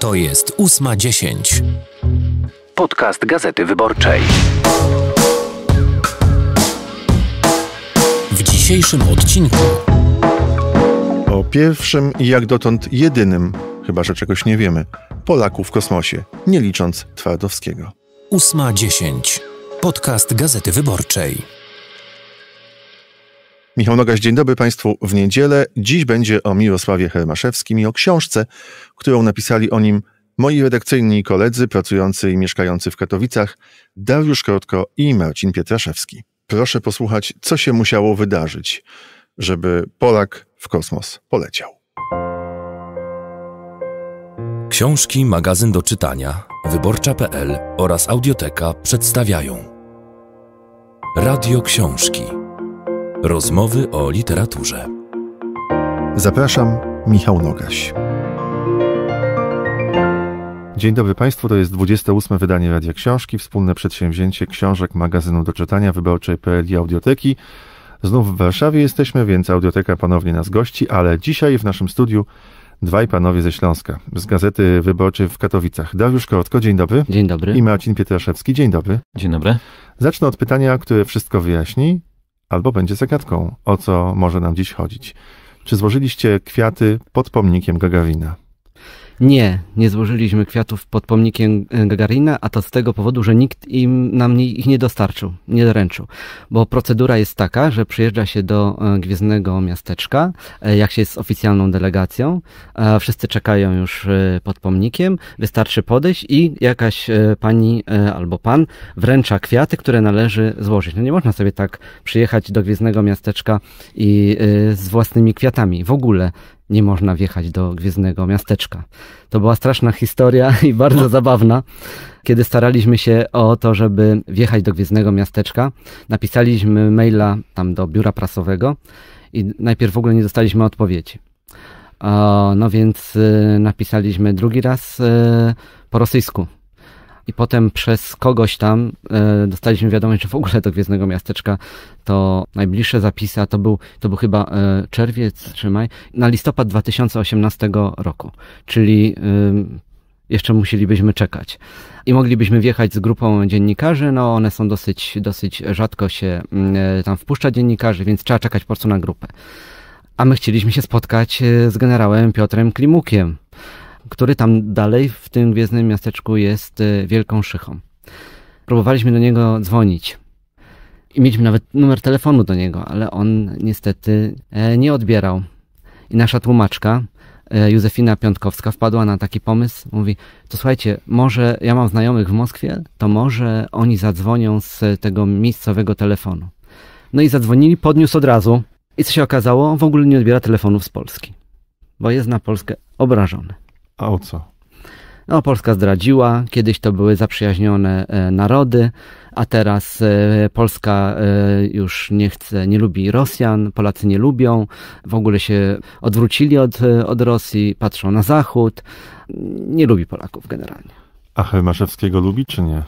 To jest 8.10. Podcast Gazety Wyborczej. W dzisiejszym odcinku. O pierwszym i jak dotąd jedynym, chyba że czegoś nie wiemy, Polaku w kosmosie, nie licząc Twardowskiego. 8.10. Podcast Gazety Wyborczej. Michał Nogaś, dzień dobry Państwu w niedzielę. Dziś będzie o Mirosławie Hermaszewskim i o książce, którą napisali o nim moi redakcyjni koledzy pracujący i mieszkający w Katowicach, Dariusz Krotko i Marcin Pietraszewski. Proszę posłuchać, co się musiało wydarzyć, żeby Polak w kosmos poleciał. Książki, magazyn do czytania, wyborcza.pl oraz audioteka przedstawiają Radio Książki. Rozmowy o literaturze. Zapraszam, Michał Nogaś. Dzień dobry Państwu, to jest 28. wydanie Radia Książki, wspólne przedsięwzięcie książek magazynu do czytania wyborczej.pl i Audioteki. Znów w Warszawie jesteśmy, więc Audioteka ponownie nas gości, ale dzisiaj w naszym studiu dwaj panowie ze Śląska, z Gazety Wyborczej w Katowicach. Dariusz Korotko, dzień dobry. Dzień dobry. I Marcin Pietraszewski, dzień dobry. Dzień dobry. Zacznę od pytania, które wszystko wyjaśni albo będzie zagadką, o co może nam dziś chodzić. Czy złożyliście kwiaty pod pomnikiem Gagawina? Nie, nie złożyliśmy kwiatów pod pomnikiem e, Gagarina, a to z tego powodu, że nikt im, nam ich nie dostarczył, nie doręczył. Bo procedura jest taka, że przyjeżdża się do e, Gwiezdnego Miasteczka, e, jak się jest z oficjalną delegacją, wszyscy czekają już pod pomnikiem, wystarczy podejść i jakaś pani albo pan wręcza kwiaty, które należy złożyć. No nie można sobie tak przyjechać do Gwiezdnego Miasteczka i z własnymi kwiatami. W ogóle nie można wjechać do Gwiezdnego Miasteczka. To była straszna historia i bardzo zabawna. Kiedy staraliśmy się o to, żeby wjechać do Gwiezdnego Miasteczka, napisaliśmy maila tam do biura prasowego i najpierw w ogóle nie dostaliśmy odpowiedzi. No więc y, napisaliśmy drugi raz y, po rosyjsku i potem przez kogoś tam e, dostaliśmy wiadomość, że w ogóle do Gwiezdnego Miasteczka to najbliższe zapisy, a to był, to był chyba e, czerwiec czy maj, na listopad 2018 roku, czyli e, jeszcze musielibyśmy czekać. I moglibyśmy wjechać z grupą dziennikarzy, no one są dosyć, dosyć rzadko się mm, e, tam wpuszcza dziennikarzy, więc trzeba czekać po prostu na grupę. A my chcieliśmy się spotkać e, z generałem Piotrem Klimukiem który tam dalej w tym gwiezdnym miasteczku jest y, wielką szychą. Próbowaliśmy do niego dzwonić i mieliśmy nawet numer telefonu do niego, ale on niestety e, nie odbierał. I nasza tłumaczka, e, Józefina Piątkowska, wpadła na taki pomysł. Mówi: To słuchajcie, może ja mam znajomych w Moskwie, to może oni zadzwonią z tego miejscowego telefonu. No i zadzwonili, podniósł od razu. I co się okazało? On w ogóle nie odbiera telefonów z Polski, bo jest na Polskę obrażony. A o co? No, Polska zdradziła, kiedyś to były zaprzyjaźnione e, narody, a teraz e, Polska e, już nie chce, nie lubi Rosjan, Polacy nie lubią, w ogóle się odwrócili od, od Rosji, patrzą na Zachód, nie lubi Polaków generalnie. A Maszewskiego lubi czy nie?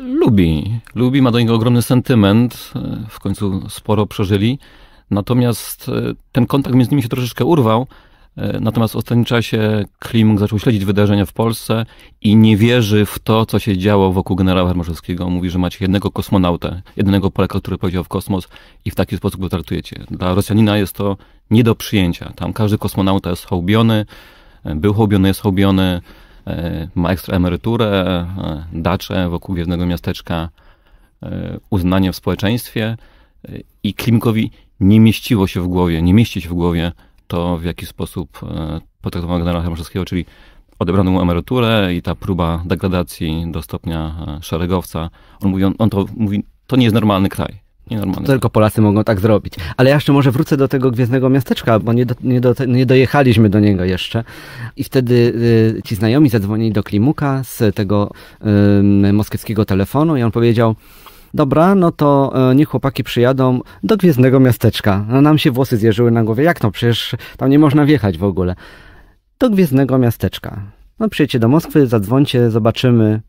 Lubi, lubi, ma do niego ogromny sentyment, w końcu sporo przeżyli, natomiast ten kontakt między nimi się troszeczkę urwał, E, natomiast w ostatnim czasie Klim zaczął śledzić wydarzenia w Polsce i nie wierzy w to, co się działo wokół generała Hermoszewskiego. Mówi, że macie jednego kosmonauta, jednego Polaka, który powiedział w kosmos i w taki sposób go traktujecie. Dla Rosjanina jest to nie do przyjęcia. Tam każdy kosmonauta jest hołbiony, e, był hołbiony, jest hołbiony, e, ma ekstra emeryturę, dacze wokół jednego miasteczka, uznanie w społeczeństwie i Klimkowi nie mieściło się w głowie, nie mieści się w głowie to, w jaki sposób e, potraktowano generała Hermaszewskiego, czyli odebrano mu emeryturę i ta próba degradacji do stopnia e, szeregowca. On, mówi, on, on to mówi, to nie jest normalny kraj. Nienormalny. Tylko Polacy mogą tak zrobić. Ale ja jeszcze może wrócę do tego Gwiezdnego Miasteczka, bo nie, do, nie, do, nie dojechaliśmy do niego jeszcze. I wtedy y, ci znajomi zadzwonili do Klimuka z tego y, moskiewskiego telefonu i on powiedział, dobra, no to e, niech chłopaki przyjadą do Gwiezdnego Miasteczka. No, nam się włosy zjeżyły na głowie, jak to, przecież tam nie można wjechać w ogóle. Do Gwiezdnego Miasteczka. No przyjedźcie do Moskwy, zadzwońcie, zobaczymy.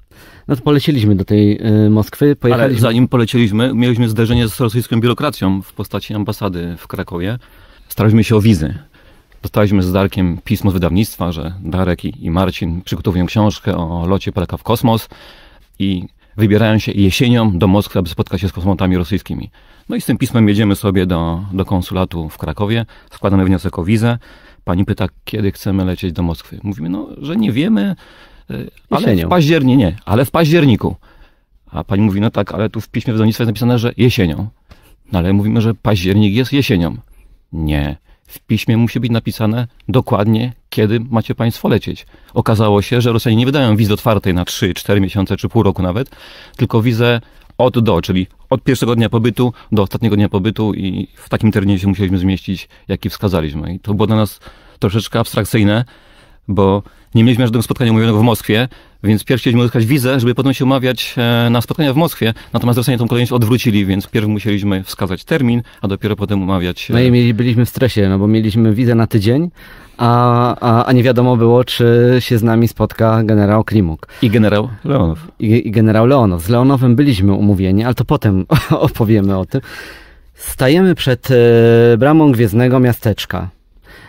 No to poleciliśmy do tej y, Moskwy, pojechaliśmy. Ale zanim poleciliśmy, mieliśmy zderzenie z rosyjską biurokracją w postaci ambasady w Krakowie. Staraliśmy się o wizy. Dostaliśmy z Darkiem pismo z wydawnictwa, że Darek i, i Marcin przygotowują książkę o locie Polaka w kosmos i wybierają się jesienią do Moskwy, aby spotkać się z kosmonautami rosyjskimi. No i z tym pismem jedziemy sobie do, do konsulatu w Krakowie, składamy wniosek o wizę. Pani pyta, kiedy chcemy lecieć do Moskwy. Mówimy, no, że nie wiemy, e, ale jesienią. w październiku, nie, ale w październiku. A pani mówi, no tak, ale tu w piśmie w jest napisane, że jesienią. No ale mówimy, że październik jest jesienią. Nie, w piśmie musi być napisane dokładnie, kiedy macie Państwo lecieć. Okazało się, że Rosjanie nie wydają wizy otwartej na 3, 4 miesiące czy pół roku nawet, tylko wizę od do, czyli od pierwszego dnia pobytu do ostatniego dnia pobytu i w takim terminie się musieliśmy zmieścić, jaki wskazaliśmy. I to było dla nas troszeczkę abstrakcyjne, bo nie mieliśmy żadnego spotkania umówionego w Moskwie, więc pierwszy chcieliśmy uzyskać wizę, żeby potem się umawiać e, na spotkania w Moskwie. Natomiast Rosjanie tą kolejność odwrócili, więc pierwszy musieliśmy wskazać termin, a dopiero potem umawiać. E, no i mieli, byliśmy w stresie, no bo mieliśmy wizę na tydzień, a, a, a nie wiadomo było, czy się z nami spotka generał Klimuk. I generał Leonow. I, I generał Leonow. Z Leonowem byliśmy umówieni, ale to potem opowiemy o tym. Stajemy przed e, bramą Gwiezdnego Miasteczka.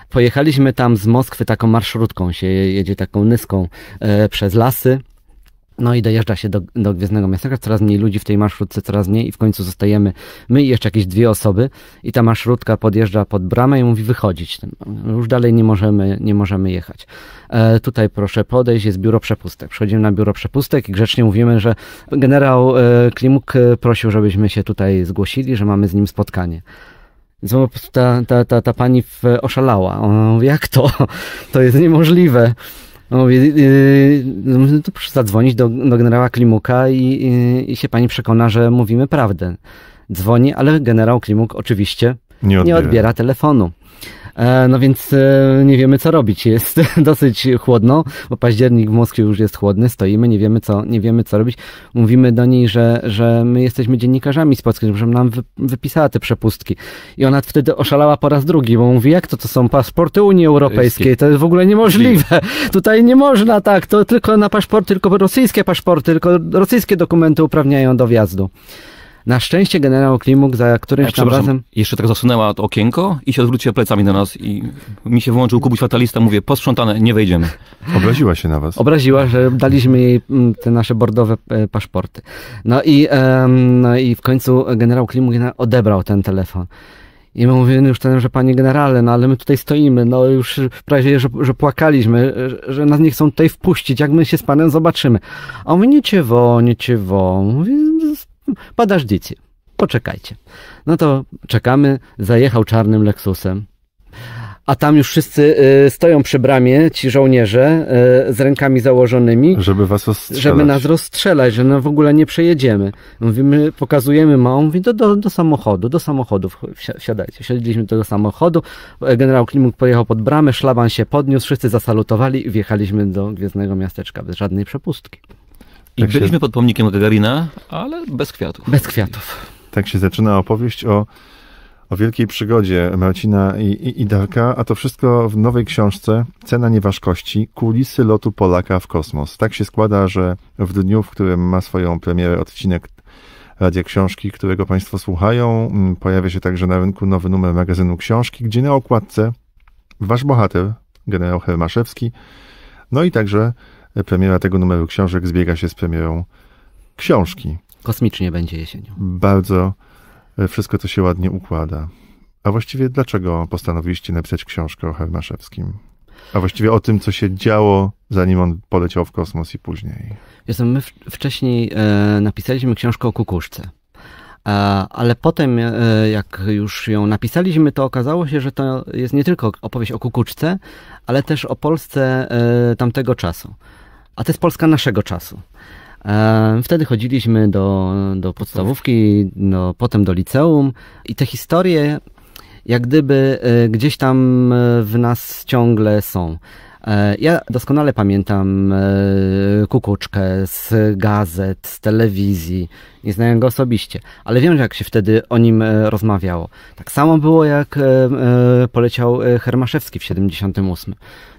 Pojechaliśmy tam z Moskwy taką marszrutką, się jedzie taką nyską e, przez lasy. No i dojeżdża się do, do Gwiezdnego miasta, coraz mniej ludzi w tej marszrutce, coraz mniej i w końcu zostajemy my i jeszcze jakieś dwie osoby i ta marszrutka podjeżdża pod bramę i mówi wychodzić, no już dalej nie możemy, nie możemy jechać. E, tutaj proszę podejść, jest biuro przepustek. Przechodzimy na biuro przepustek i grzecznie mówimy, że generał e, Klimuk e, prosił, żebyśmy się tutaj zgłosili, że mamy z nim spotkanie. Co ta, ta, ta, ta pani e, oszalała. Ona mówi, jak to? To jest niemożliwe. Mówię, yy, no, no to proszę zadzwonić do, do generała Klimuka i, i, się pani przekona, że mówimy prawdę. Dzwoni, ale generał Klimuk oczywiście nie odbiera, nie odbiera telefonu. E, no więc e, nie wiemy co robić. Jest dosyć chłodno, bo październik w Moskwie już jest chłodny, stoimy, nie wiemy co, nie wiemy co robić. Mówimy do niej, że, że my jesteśmy dziennikarzami z Polski, żeby nam wypisała te przepustki. I ona wtedy oszalała po raz drugi, bo mówi, jak to to są paszporty Unii Europejskiej? To jest w ogóle niemożliwe. Tutaj nie można tak, to tylko na paszport, tylko rosyjskie paszporty, tylko rosyjskie dokumenty uprawniają do wjazdu. Na szczęście generał Klimuk za którymś tam razem... Jeszcze tak zasunęła to okienko i się odwróciła plecami do nas i mi się wyłączył kubuś fatalista, mówię, posprzątane, nie wejdziemy. Obraziła się na was. Obraziła, że daliśmy jej mm, te nasze bordowe e, paszporty. No i, no i w końcu generał Klimuk odebrał ten telefon. I my mówimy już ten, że panie generale, no ale my tutaj stoimy, no już prawie, że, że płakaliśmy, że nas nie chcą tutaj wpuścić, jak my się z panem zobaczymy. A on mówi, nie ciewo nie ciewo. Mówi, Podождите, poczekajcie. No to czekamy, zajechał czarnym Lexusem. A tam już wszyscy y, stoją przy bramie, ci żołnierze, y, z rękami założonymi. Żeby was Żeby nas rozstrzelać, że no w ogóle nie przejedziemy. Mówimy, pokazujemy małą, mówi do, do, do samochodu, do samochodu wsiadajcie. Wsiedliśmy do samochodu, generał Klimuk pojechał pod bramę, szlaban się podniósł, wszyscy zasalutowali i wjechaliśmy do Gwiezdnego Miasteczka bez żadnej przepustki. I tak byliśmy się... pod pomnikiem Gagarina, ale bez kwiatów. Bez kwiatów. Tak się zaczyna opowieść o, o wielkiej przygodzie Marcina i, i, i Darka, a to wszystko w nowej książce Cena Nieważkości Kulisy lotu Polaka w kosmos. Tak się składa, że w dniu, w którym ma swoją premierę odcinek Radia Książki, którego Państwo słuchają, mm, pojawia się także na rynku nowy numer magazynu Książki, gdzie na okładce wasz bohater, generał Hermaszewski, no i także premiera tego numeru książek zbiega się z premierą książki. Kosmicznie będzie jesienią. Bardzo e, wszystko to się ładnie układa. A właściwie dlaczego postanowiliście napisać książkę o Hermaszewskim? A właściwie o tym, co się działo, zanim on poleciał w kosmos i później. Jestem, my wcześniej e, napisaliśmy książkę o kukuszce ale potem, e, jak już ją napisaliśmy, to okazało się, że to jest nie tylko opowieść o kukuczce, ale też o Polsce e, tamtego czasu. A to jest Polska naszego czasu. E, wtedy chodziliśmy do, do podstawówki, no, potem do liceum i te historie jak gdyby gdzieś tam w nas ciągle są. E, ja doskonale pamiętam e, kukuczkę z gazet, z telewizji. Nie znałem go osobiście, ale wiem, jak się wtedy o nim e, rozmawiało. Tak samo było, jak poleciał Hermaszewski w 78.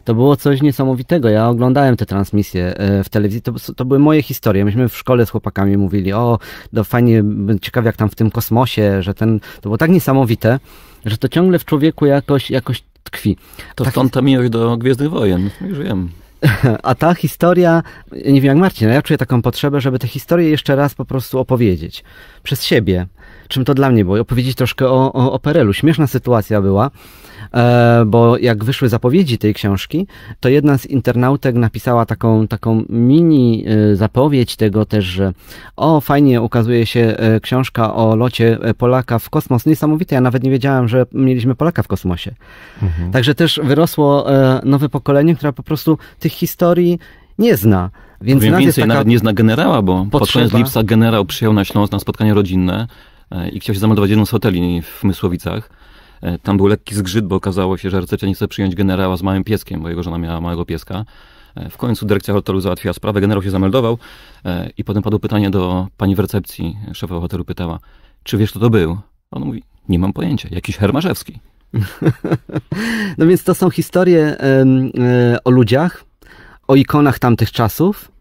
To było coś niesamowitego. Ja oglądałem te transmisje w telewizji. To, to były moje historie. Myśmy w szkole z chłopakami mówili, o, no fajnie, ciekawie jak tam w tym kosmosie, że ten, to było tak niesamowite, że to ciągle w człowieku jakoś, jakoś tkwi. To tak stąd ta miłość do Gwiezdnych Wojen, no już wiem. A ta historia, nie wiem jak Marcin, ale ja czuję taką potrzebę, żeby tę historię jeszcze raz po prostu opowiedzieć. Przez siebie. Czym to dla mnie było? I opowiedzieć troszkę o, o, o Perelu. Śmieszna sytuacja była E, bo jak wyszły zapowiedzi tej książki, to jedna z internautek napisała taką, taką mini e, zapowiedź tego też, że o, fajnie ukazuje się e, książka o locie Polaka w kosmos. Niesamowite, ja nawet nie wiedziałam, że mieliśmy Polaka w kosmosie. Mhm. Także też wyrosło nowe pokolenie, które po prostu tych historii nie zna. Więc Powiem więcej, nawet nie zna generała, bo potrzeba. pod koniec lipca generał przyjął na Śląsk na spotkanie rodzinne i chciał się zameldować jedną z hoteli w Mysłowicach. E, tam był lekki zgrzyt, bo okazało się, że RCC nie chce przyjąć generała z małym pieskiem, bo jego żona miała małego pieska. E, w końcu dyrekcja hotelu załatwiła sprawę, generał się zameldował e, i potem padło pytanie do pani w recepcji. Szefa hotelu pytała, czy wiesz, kto to był? On mówi, nie mam pojęcia, jakiś Hermaszewski. No więc to są historie o ludziach, o ikonach tamtych czasów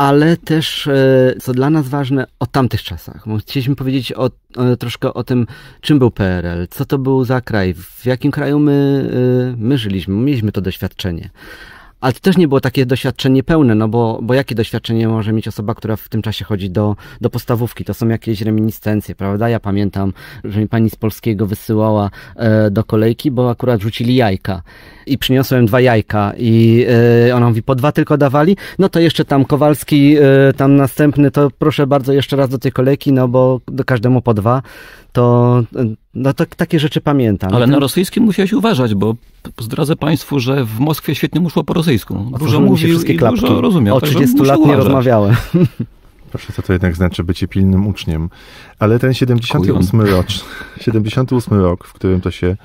ale też, e, co dla nas ważne, o tamtych czasach. chcieliśmy powiedzieć o, o, e, troszkę o tym, czym był PRL, co to był za kraj, w jakim kraju my, e, my żyliśmy, mieliśmy to doświadczenie. Ale to też nie było takie doświadczenie pełne, no bo, bo jakie doświadczenie może mieć osoba, która w tym czasie chodzi do, do postawówki? To są jakieś reminiscencje, prawda? Ja pamiętam, że mi pani z polskiego wysyłała e, do kolejki, bo akurat rzucili jajka i przyniosłem dwa jajka i e, ona mówi, po dwa tylko dawali? No to jeszcze tam Kowalski, e, tam następny, to proszę bardzo jeszcze raz do tej kolejki, no bo do każdemu po dwa to, no to takie rzeczy pamiętam. Ale na mhm. rosyjskim musiałeś uważać, bo zdradzę Państwu, że w Moskwie świetnie muszło po rosyjsku. Dużo mówił wszystkie i klapki. dużo rozumiał. O 30 lat nie rozmawiałem. Proszę, co to jednak znaczy bycie pilnym uczniem. Ale ten 78 rok, 78 rok, w którym to się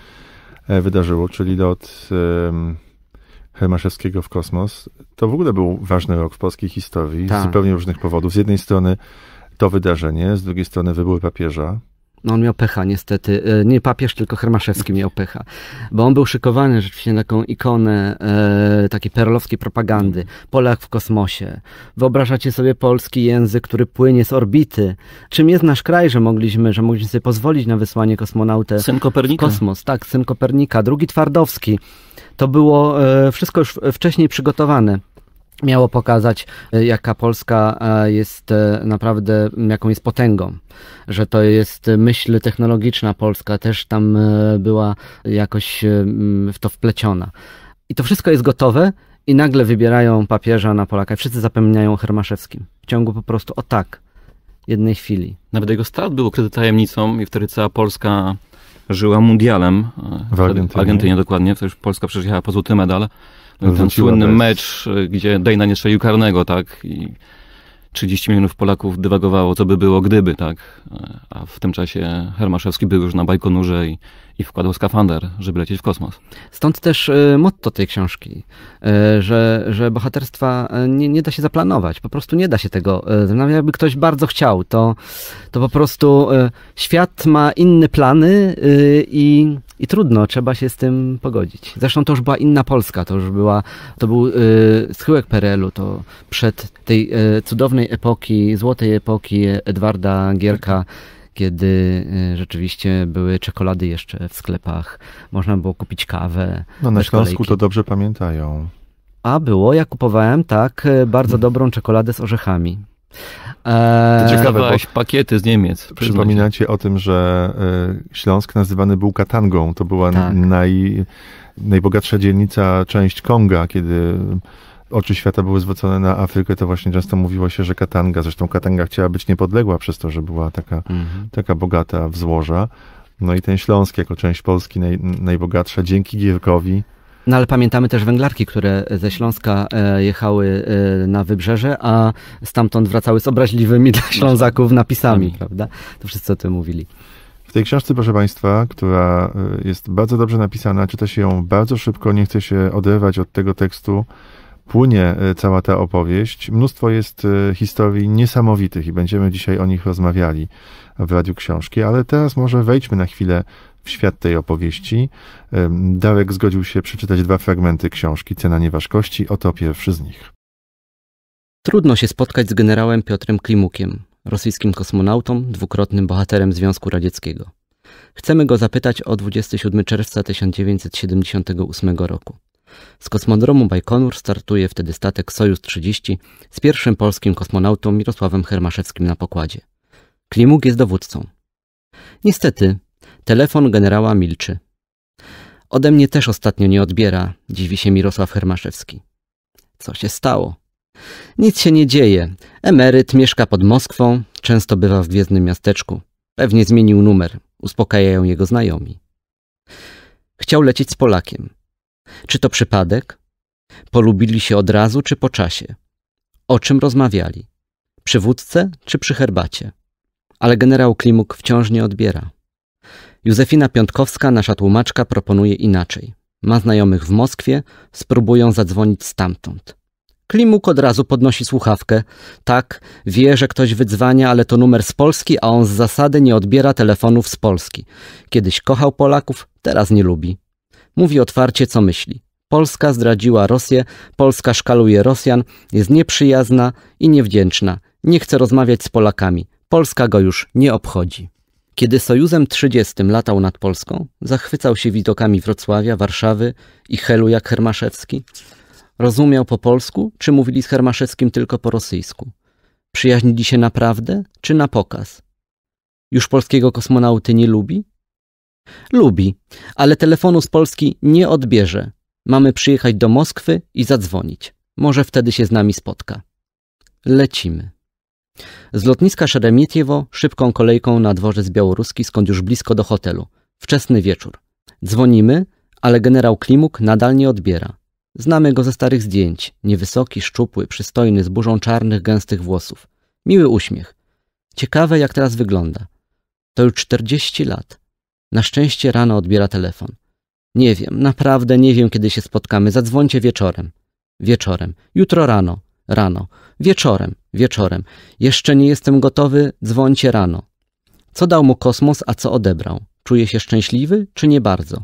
e, wydarzyło, czyli lot um, Hermaszewskiego w kosmos, to w ogóle był ważny rok w polskiej historii tak. z zupełnie różnych powodów. Z jednej strony to wydarzenie, z drugiej strony wybór papieża, no on miał pecha niestety. E, nie papież, tylko Hermaszewski miał pecha. Bo on był szykowany rzeczywiście na taką ikonę e, takiej perlowskiej propagandy. Polak w kosmosie. Wyobrażacie sobie polski język, który płynie z orbity. Czym jest nasz kraj, że mogliśmy, że mogliśmy sobie pozwolić na wysłanie kosmonautę syn Kopernika. w kosmos. Tak, syn Kopernika. Drugi Twardowski. To było e, wszystko już wcześniej przygotowane miało pokazać, e, jaka Polska e, jest e, naprawdę, jaką jest potęgą, że to jest myśl technologiczna Polska, też tam była jakoś w to wpleciona. I to wszystko jest gotowe i nagle wybierają papieża na Polaka i wszyscy zapomniają o Hermaszewskim. W ciągu po prostu o tak, jednej chwili. Nawet jego strat był ukryty tajemnicą i wtedy cała Polska żyła mundialem. W Argentynie. W Argentynie dokładnie, Polska przecież jechała po złoty medal. No ten słynny bez. mecz, y, gdzie Dejna nie strzelił karnego, tak? I 30 milionów Polaków dywagowało, co by było gdyby, tak? A w tym czasie Hermaszewski był już na Bajkonurze i, i wkładał skafander, żeby lecieć w kosmos. Stąd też y, motto tej książki, y, że, że bohaterstwa nie, nie da się zaplanować, po prostu nie da się tego. Nawet no, jakby ktoś bardzo chciał, to, to po prostu świat ma inne plany i i trudno, trzeba się z tym pogodzić. Zresztą to już była inna Polska, to już była, to był y, schyłek PRL-u, to przed tej y, cudownej epoki, złotej epoki Edwarda Gierka, kiedy y, rzeczywiście były czekolady jeszcze w sklepach, można było kupić kawę. No na Śląsku to dobrze pamiętają. A było, ja kupowałem tak y, bardzo hmm. dobrą czekoladę z orzechami. Eee, Ciekawe, pakiety z Niemiec. Przypominacie o tym, że e, Śląsk nazywany był Katangą. To była tak. naj, najbogatsza dzielnica, część Konga, kiedy oczy świata były zwrócone na Afrykę, to właśnie często mówiło się, że Katanga, zresztą Katanga chciała być niepodległa przez to, że była taka, mhm. taka bogata w złoża. No i ten Śląsk jako część Polski naj, najbogatsza dzięki Gierkowi no ale pamiętamy też węglarki, które ze Śląska e, jechały e, na wybrzeże, a stamtąd wracały z obraźliwymi dla Ślązaków napisami, mm. prawda? To wszyscy o tym mówili. W tej książce, proszę Państwa, która e, jest bardzo dobrze napisana, czyta się ją bardzo szybko, nie chce się oderwać od tego tekstu płynie cała ta opowieść. Mnóstwo jest historii niesamowitych i będziemy dzisiaj o nich rozmawiali w Radiu Książki, ale teraz może wejdźmy na chwilę w świat tej opowieści. Darek zgodził się przeczytać dwa fragmenty książki Cena Nieważkości, oto pierwszy z nich. Trudno się spotkać z generałem Piotrem Klimukiem, rosyjskim kosmonautą, dwukrotnym bohaterem Związku Radzieckiego. Chcemy go zapytać o 27 czerwca 1978 roku. Z kosmodromu Bajkonur startuje wtedy statek Sojus 30 z pierwszym polskim kosmonautą Mirosławem Hermaszewskim na pokładzie. Klimuk jest dowódcą. Niestety, Telefon generała milczy. Ode mnie też ostatnio nie odbiera, dziwi się Mirosław Hermaszewski. Co się stało? Nic się nie dzieje. Emeryt mieszka pod Moskwą, często bywa w gwiezdnym miasteczku. Pewnie zmienił numer, uspokajają jego znajomi. Chciał lecieć z Polakiem. Czy to przypadek? Polubili się od razu czy po czasie? O czym rozmawiali? Przy wódce czy przy herbacie? Ale generał Klimuk wciąż nie odbiera. Józefina Piątkowska, nasza tłumaczka, proponuje inaczej. Ma znajomych w Moskwie, spróbują zadzwonić stamtąd. Klimuk od razu podnosi słuchawkę. Tak, wie, że ktoś wydzwania, ale to numer z Polski, a on z zasady nie odbiera telefonów z Polski. Kiedyś kochał Polaków, teraz nie lubi. Mówi otwarcie, co myśli. Polska zdradziła Rosję, Polska szkaluje Rosjan, jest nieprzyjazna i niewdzięczna. Nie chce rozmawiać z Polakami. Polska go już nie obchodzi. Kiedy Sojuzem 30 latał nad Polską, zachwycał się widokami Wrocławia, Warszawy i Helu jak Hermaszewski. Rozumiał po polsku, czy mówili z Hermaszewskim tylko po rosyjsku. Przyjaźnili się naprawdę, czy na pokaz? Już polskiego kosmonauty nie lubi? Lubi, ale telefonu z Polski nie odbierze. Mamy przyjechać do Moskwy i zadzwonić. Może wtedy się z nami spotka. Lecimy. Z lotniska Szeremietiewo szybką kolejką na dworzec białoruski, skąd już blisko do hotelu. Wczesny wieczór. Dzwonimy, ale generał Klimuk nadal nie odbiera. Znamy go ze starych zdjęć. Niewysoki, szczupły, przystojny, z burzą czarnych, gęstych włosów. Miły uśmiech. Ciekawe, jak teraz wygląda. To już 40 lat. Na szczęście rano odbiera telefon. Nie wiem, naprawdę nie wiem, kiedy się spotkamy. Zadzwońcie wieczorem. Wieczorem. Jutro rano rano. Wieczorem, wieczorem. Jeszcze nie jestem gotowy, dzwońcie rano. Co dał mu kosmos, a co odebrał? Czuje się szczęśliwy, czy nie bardzo?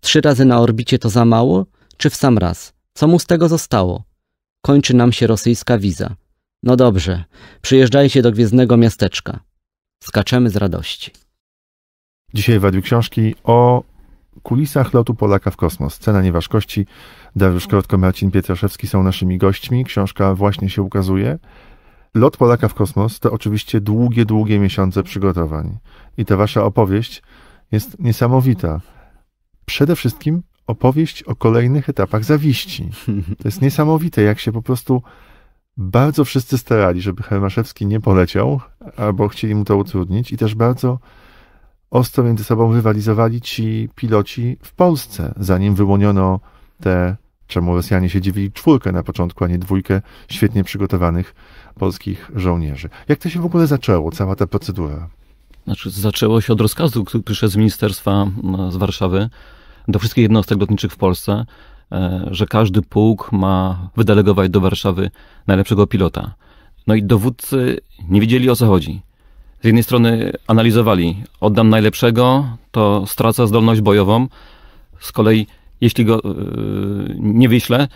Trzy razy na orbicie to za mało, czy w sam raz? Co mu z tego zostało? Kończy nam się rosyjska wiza. No dobrze, przyjeżdżajcie do gwiezdnego miasteczka. Skaczemy z radości. Dzisiaj w Książki o kulisach lotu Polaka w kosmos. Cena nieważkości Dariusz Krotko, Marcin Pietraszewski są naszymi gośćmi. Książka właśnie się ukazuje. Lot Polaka w kosmos to oczywiście długie, długie miesiące przygotowań. I ta wasza opowieść jest niesamowita. Przede wszystkim opowieść o kolejnych etapach zawiści. To jest niesamowite, jak się po prostu bardzo wszyscy starali, żeby Hermaszewski nie poleciał, albo chcieli mu to utrudnić, i też bardzo ostro między sobą rywalizowali ci piloci w Polsce, zanim wyłoniono te, czemu Rosjanie się dziwili czwórkę na początku, a nie dwójkę świetnie przygotowanych polskich żołnierzy. Jak to się w ogóle zaczęło, cała ta procedura? Znaczy, zaczęło się od rozkazu, który przyszedł z ministerstwa z Warszawy do wszystkich jednostek lotniczych w Polsce, e, że każdy pułk ma wydelegować do Warszawy najlepszego pilota. No i dowódcy nie wiedzieli o co chodzi. Z jednej strony analizowali, oddam najlepszego, to straca zdolność bojową, z kolei jeśli go e, nie wyślę,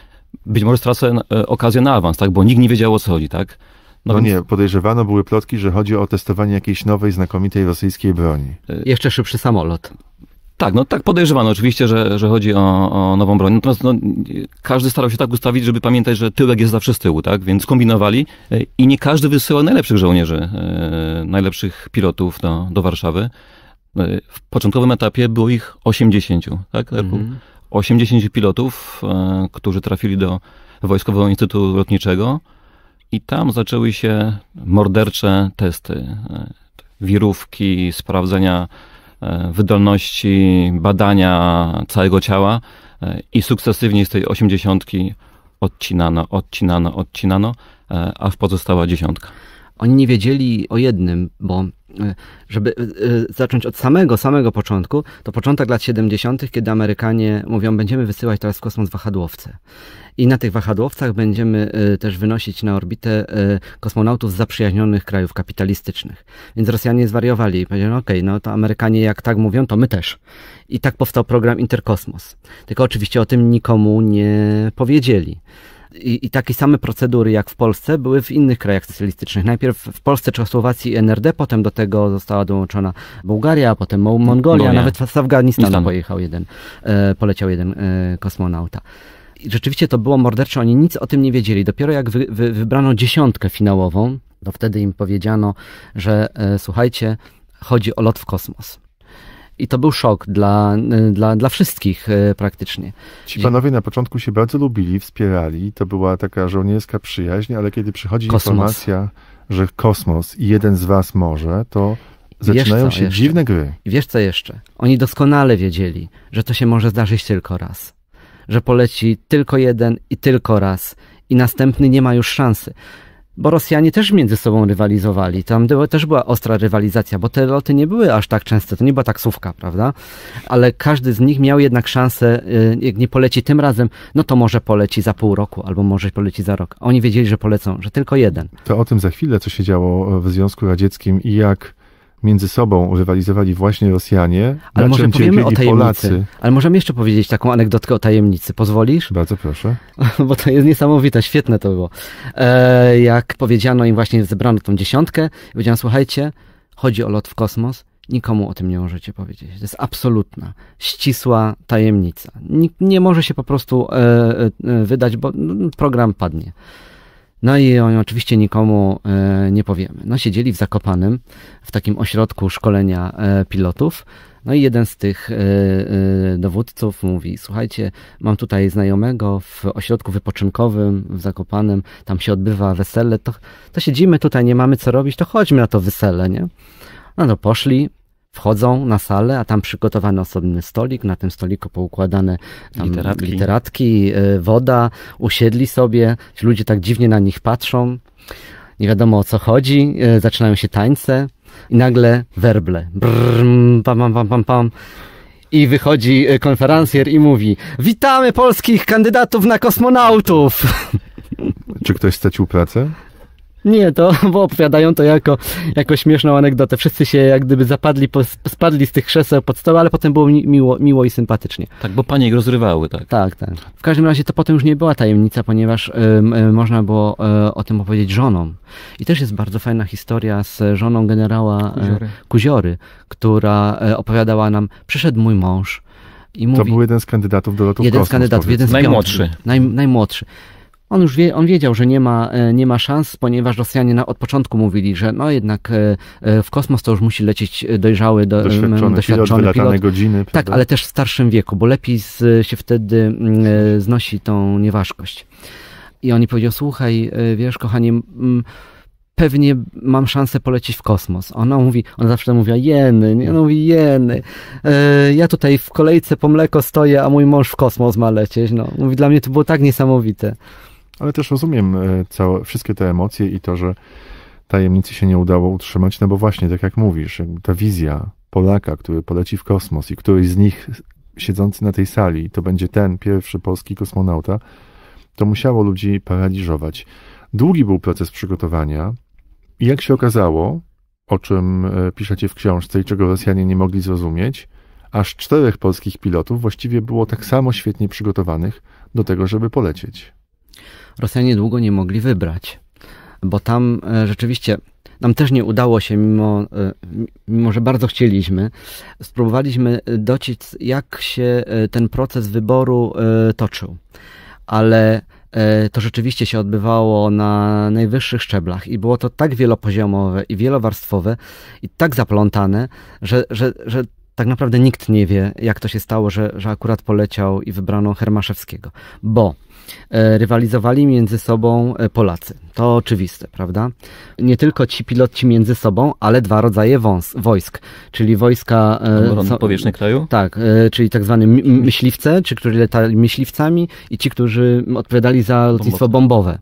być może stracę e, okazję na awans, tak? Bo nikt nie wiedział o co chodzi, tak? No, no więc... nie, podejrzewano, były plotki, że chodzi o testowanie jakiejś nowej, znakomitej rosyjskiej broni. E, jeszcze szybszy samolot. Tak, no tak podejrzewano oczywiście, że, że chodzi o, o nową broń. Natomiast no, każdy starał się tak ustawić, żeby pamiętać, że tyłek jest zawsze z tyłu, tak? Więc kombinowali i nie każdy wysyłał najlepszych żołnierzy, najlepszych pilotów do, do Warszawy. W początkowym etapie było ich 80, tak? Mm -hmm. 80 pilotów, e, którzy trafili do Wojskowego Instytutu Lotniczego i tam zaczęły się mordercze testy. E, wirówki, sprawdzenia e, wydolności, badania całego ciała i sukcesywnie z tej 80 odcinano, odcinano, odcinano, a w pozostała dziesiątka. Oni nie wiedzieli o jednym, bo e, żeby e, zacząć od samego, samego początku, to początek lat 70., kiedy Amerykanie mówią, będziemy wysyłać teraz w kosmos wahadłowce. I na tych wahadłowcach będziemy e, też wynosić na orbitę kosmonautów z zaprzyjaźnionych krajów kapitalistycznych. Więc Rosjanie zwariowali i powiedzieli, okej, okay, no to Amerykanie jak tak mówią, to my też. I tak powstał program Interkosmos. Tylko oczywiście o tym nikomu nie powiedzieli. I, I, takie same procedury jak w Polsce były w innych krajach socjalistycznych. Najpierw w Polsce, Czechosłowacji NRD, potem do tego została dołączona Bułgaria, a potem Mongolia, Mongolia. nawet z Afganistanu Istan. pojechał jeden, e, poleciał jeden e, kosmonauta. I rzeczywiście to było mordercze, oni nic o tym nie wiedzieli. Dopiero jak wy, wy, wybrano dziesiątkę finałową, to wtedy im powiedziano, że e, słuchajcie, chodzi o lot w kosmos. I to był szok dla, y, dla, dla wszystkich y, praktycznie. Ci panowie na początku się bardzo lubili, wspierali, to była taka żołnierska przyjaźń, ale kiedy przychodzi Kosmos. informacja, że kosmos i jeden z was może, to zaczynają się jeszcze? dziwne gry. I wiesz co jeszcze? Oni doskonale wiedzieli, że to się może zdarzyć tylko raz. Że poleci tylko jeden i tylko raz i następny nie ma już szansy bo Rosjanie też między sobą rywalizowali. Tam też była ostra rywalizacja, bo te loty nie były aż tak częste, to nie była taksówka, prawda? Ale każdy z nich miał jednak szansę, y, jak nie poleci tym razem, no to może poleci za pół roku, albo może poleci za rok. Oni wiedzieli, że polecą, że tylko jeden. To o tym za chwilę, co się działo w Związku Radzieckim i jak między sobą rywalizowali właśnie Rosjanie, Ale na może powiemy o tajemnicy. Polacy. Ale możemy jeszcze powiedzieć taką anegdotkę o tajemnicy. Pozwolisz? Bardzo proszę. Bo to jest niesamowite, świetne to było. E, jak powiedziano im właśnie, zebrano tą dziesiątkę, powiedziano, słuchajcie, chodzi o lot w kosmos, nikomu o tym nie możecie powiedzieć. To jest absolutna, ścisła tajemnica. Nikt nie może się po prostu e, e, e wydać, bo program padnie. No i oczywiście nikomu e, nie powiemy. No siedzieli w Zakopanym, w takim ośrodku szkolenia e, pilotów. No i jeden z tych e, dowódców mówi: Słuchajcie, mam tutaj znajomego w ośrodku wypoczynkowym w zakopanym. tam się odbywa wesele, to, to siedzimy tutaj, nie mamy co robić, to chodźmy na to wesele, nie? No to poszli, Wchodzą na salę, a tam przygotowany osobny stolik, na tym stoliku poukładane literatki. literatki, y, woda, usiedli sobie, ludzie tak dziwnie na nich patrzą, nie wiadomo o co chodzi, y, zaczynają się tańce i nagle werble, brrm, pam, pam, pam, pam, pam. I wychodzi y, konferencjer i mówi: Witamy polskich kandydatów na kosmonautów! Czy ktoś stracił pracę? Nie, to bo opowiadają to jako, jako śmieszną anegdotę. Wszyscy się jak gdyby zapadli, spadli z tych krzeseł pod stoły, ale potem było miło, miło i sympatycznie. Tak, bo panie ich rozrywały, tak? Tak, tak. W każdym razie to potem już nie była tajemnica, ponieważ y, y, można było y, o tym opowiedzieć żonom. I też jest bardzo fajna historia z żoną generała e, Kuziory, Kuziory która e, opowiadała nam, przyszedł mój mąż i mówi... To był jeden z kandydatów do lotu Jeden z kandydatów, jeden z Najmłodszy. Naj, najmłodszy. On już wie, on wiedział, że nie ma, e, nie ma szans, ponieważ Rosjanie na, od początku mówili, że no jednak e, e, w kosmos to już musi lecieć dojrzały, do, doświadczony, mm, doświadczony pilot, pilot. godziny. Tak, ale też w starszym wieku, bo lepiej z, się wtedy mm, znosi tą nieważkość. I oni powiedział, słuchaj, wiesz, kochanie, mm, pewnie mam szansę polecieć w kosmos. Ona mówi, ona zawsze mówiła jeny, nie? Ona mówi jeny. E, ja tutaj w kolejce po mleko stoję, a mój mąż w kosmos ma lecieć. No, mówi, dla mnie to było tak niesamowite ale też rozumiem e, całe, wszystkie te emocje i to, że tajemnicy się nie udało utrzymać, no bo właśnie, tak jak mówisz, ta wizja Polaka, który poleci w kosmos i któryś z nich siedzący na tej sali, to będzie ten pierwszy polski kosmonauta, to musiało ludzi paraliżować. Długi był proces przygotowania i jak się okazało, o czym e, piszecie w książce i czego Rosjanie nie mogli zrozumieć, aż czterech polskich pilotów właściwie było tak samo świetnie przygotowanych do tego, żeby polecieć. Rosjanie długo nie mogli wybrać, bo tam e, rzeczywiście nam też nie udało się, mimo, e, mimo że bardzo chcieliśmy. Spróbowaliśmy e, dociec, jak się ten proces wyboru toczył, ale to rzeczywiście się odbywało na najwyższych szczeblach i było to tak wielopoziomowe i wielowarstwowe i tak zaplątane, że, że, że tak naprawdę nikt nie wie, jak to się stało, że, że akurat poleciał i wybrano Hermaszewskiego, bo e, rywalizowali między sobą e, Polacy. To oczywiste, prawda? Nie tylko ci piloci między sobą, ale dwa rodzaje wąs, wojsk, czyli wojska... E, obrony powietrzne kraju? Tak, czyli tak zwane myśliwce, czy którzy latali myśliwcami i ci, którzy odpowiadali za lotnictwo bombowe.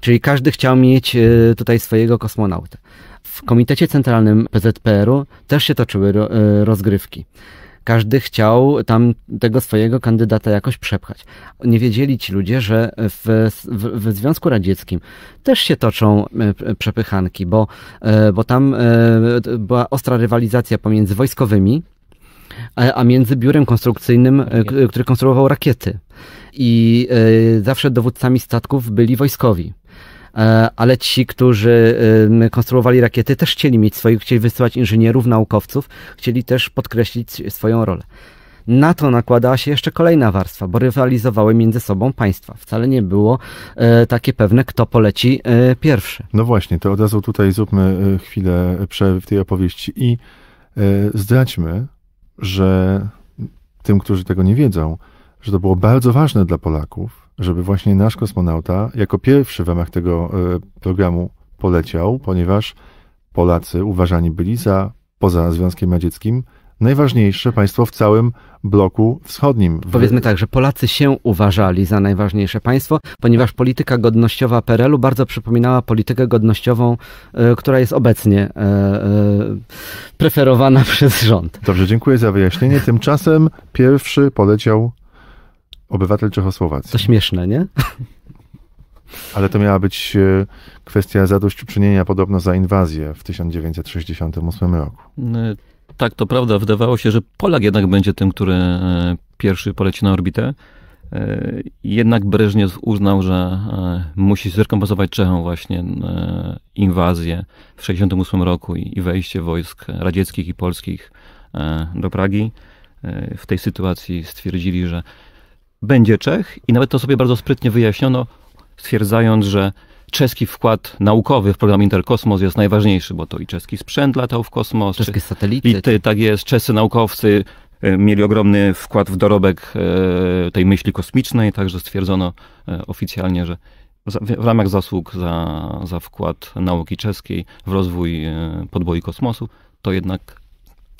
Czyli każdy chciał mieć tutaj swojego kosmonautę. W Komitecie Centralnym PZPR-u też się toczyły e, rozgrywki. Każdy chciał tam tego swojego kandydata jakoś przepchać. Nie wiedzieli ci ludzie, że w, w, w Związku Radzieckim też się toczą e, przepychanki, bo, e, bo tam była ostra rywalizacja pomiędzy wojskowymi, a między biurem konstrukcyjnym, rakiety. który konstruował rakiety. I zawsze dowódcami statków byli wojskowi. E, ale ci, którzy e, konstruowali rakiety, też chcieli mieć swoich, chcieli wysyłać inżynierów, naukowców, chcieli też podkreślić swoją rolę. Na to nakładała się jeszcze kolejna warstwa, bo rywalizowały między sobą państwa. Wcale nie było e, takie pewne, kto poleci e, pierwszy. No właśnie, to od razu tutaj zróbmy e, chwilę przerwy w tej opowieści i e, zdradźmy, że tym, którzy tego nie wiedzą, że to było bardzo ważne dla Polaków, żeby właśnie nasz kosmonauta jako pierwszy w ramach tego e, programu poleciał, ponieważ Polacy uważani byli za, poza Związkiem Radzieckim, najważniejsze państwo w całym bloku wschodnim. Powiedzmy tak, że Polacy się uważali za najważniejsze państwo, ponieważ polityka godnościowa PRL-u bardzo przypominała politykę godnościową, e, która jest obecnie e, preferowana przez rząd. Dobrze, dziękuję za wyjaśnienie. Tymczasem pierwszy poleciał obywatel Czechosłowacji. To śmieszne, nie? Ale to miała być e, kwestia zadośćuczynienia podobno za inwazję w 1968 roku. E, tak, to prawda. Wydawało się, że Polak jednak będzie tym, który e, pierwszy poleci na orbitę. Jednak Breżniew uznał, że musi zrekompensować Czechom właśnie inwazję w 1968 roku i wejście wojsk radzieckich i polskich do Pragi. W tej sytuacji stwierdzili, że będzie Czech i nawet to sobie bardzo sprytnie wyjaśniono, stwierdzając, że czeski wkład naukowy w program Interkosmos jest najważniejszy, bo to i czeski sprzęt latał w kosmos. Czeskie satelity. tak jest, czescy naukowcy e, mieli ogromny wkład w dorobek e, tej myśli kosmicznej, także stwierdzono e, oficjalnie, że w ramach zasług za, za wkład nauki czeskiej w rozwój podboi kosmosu, to jednak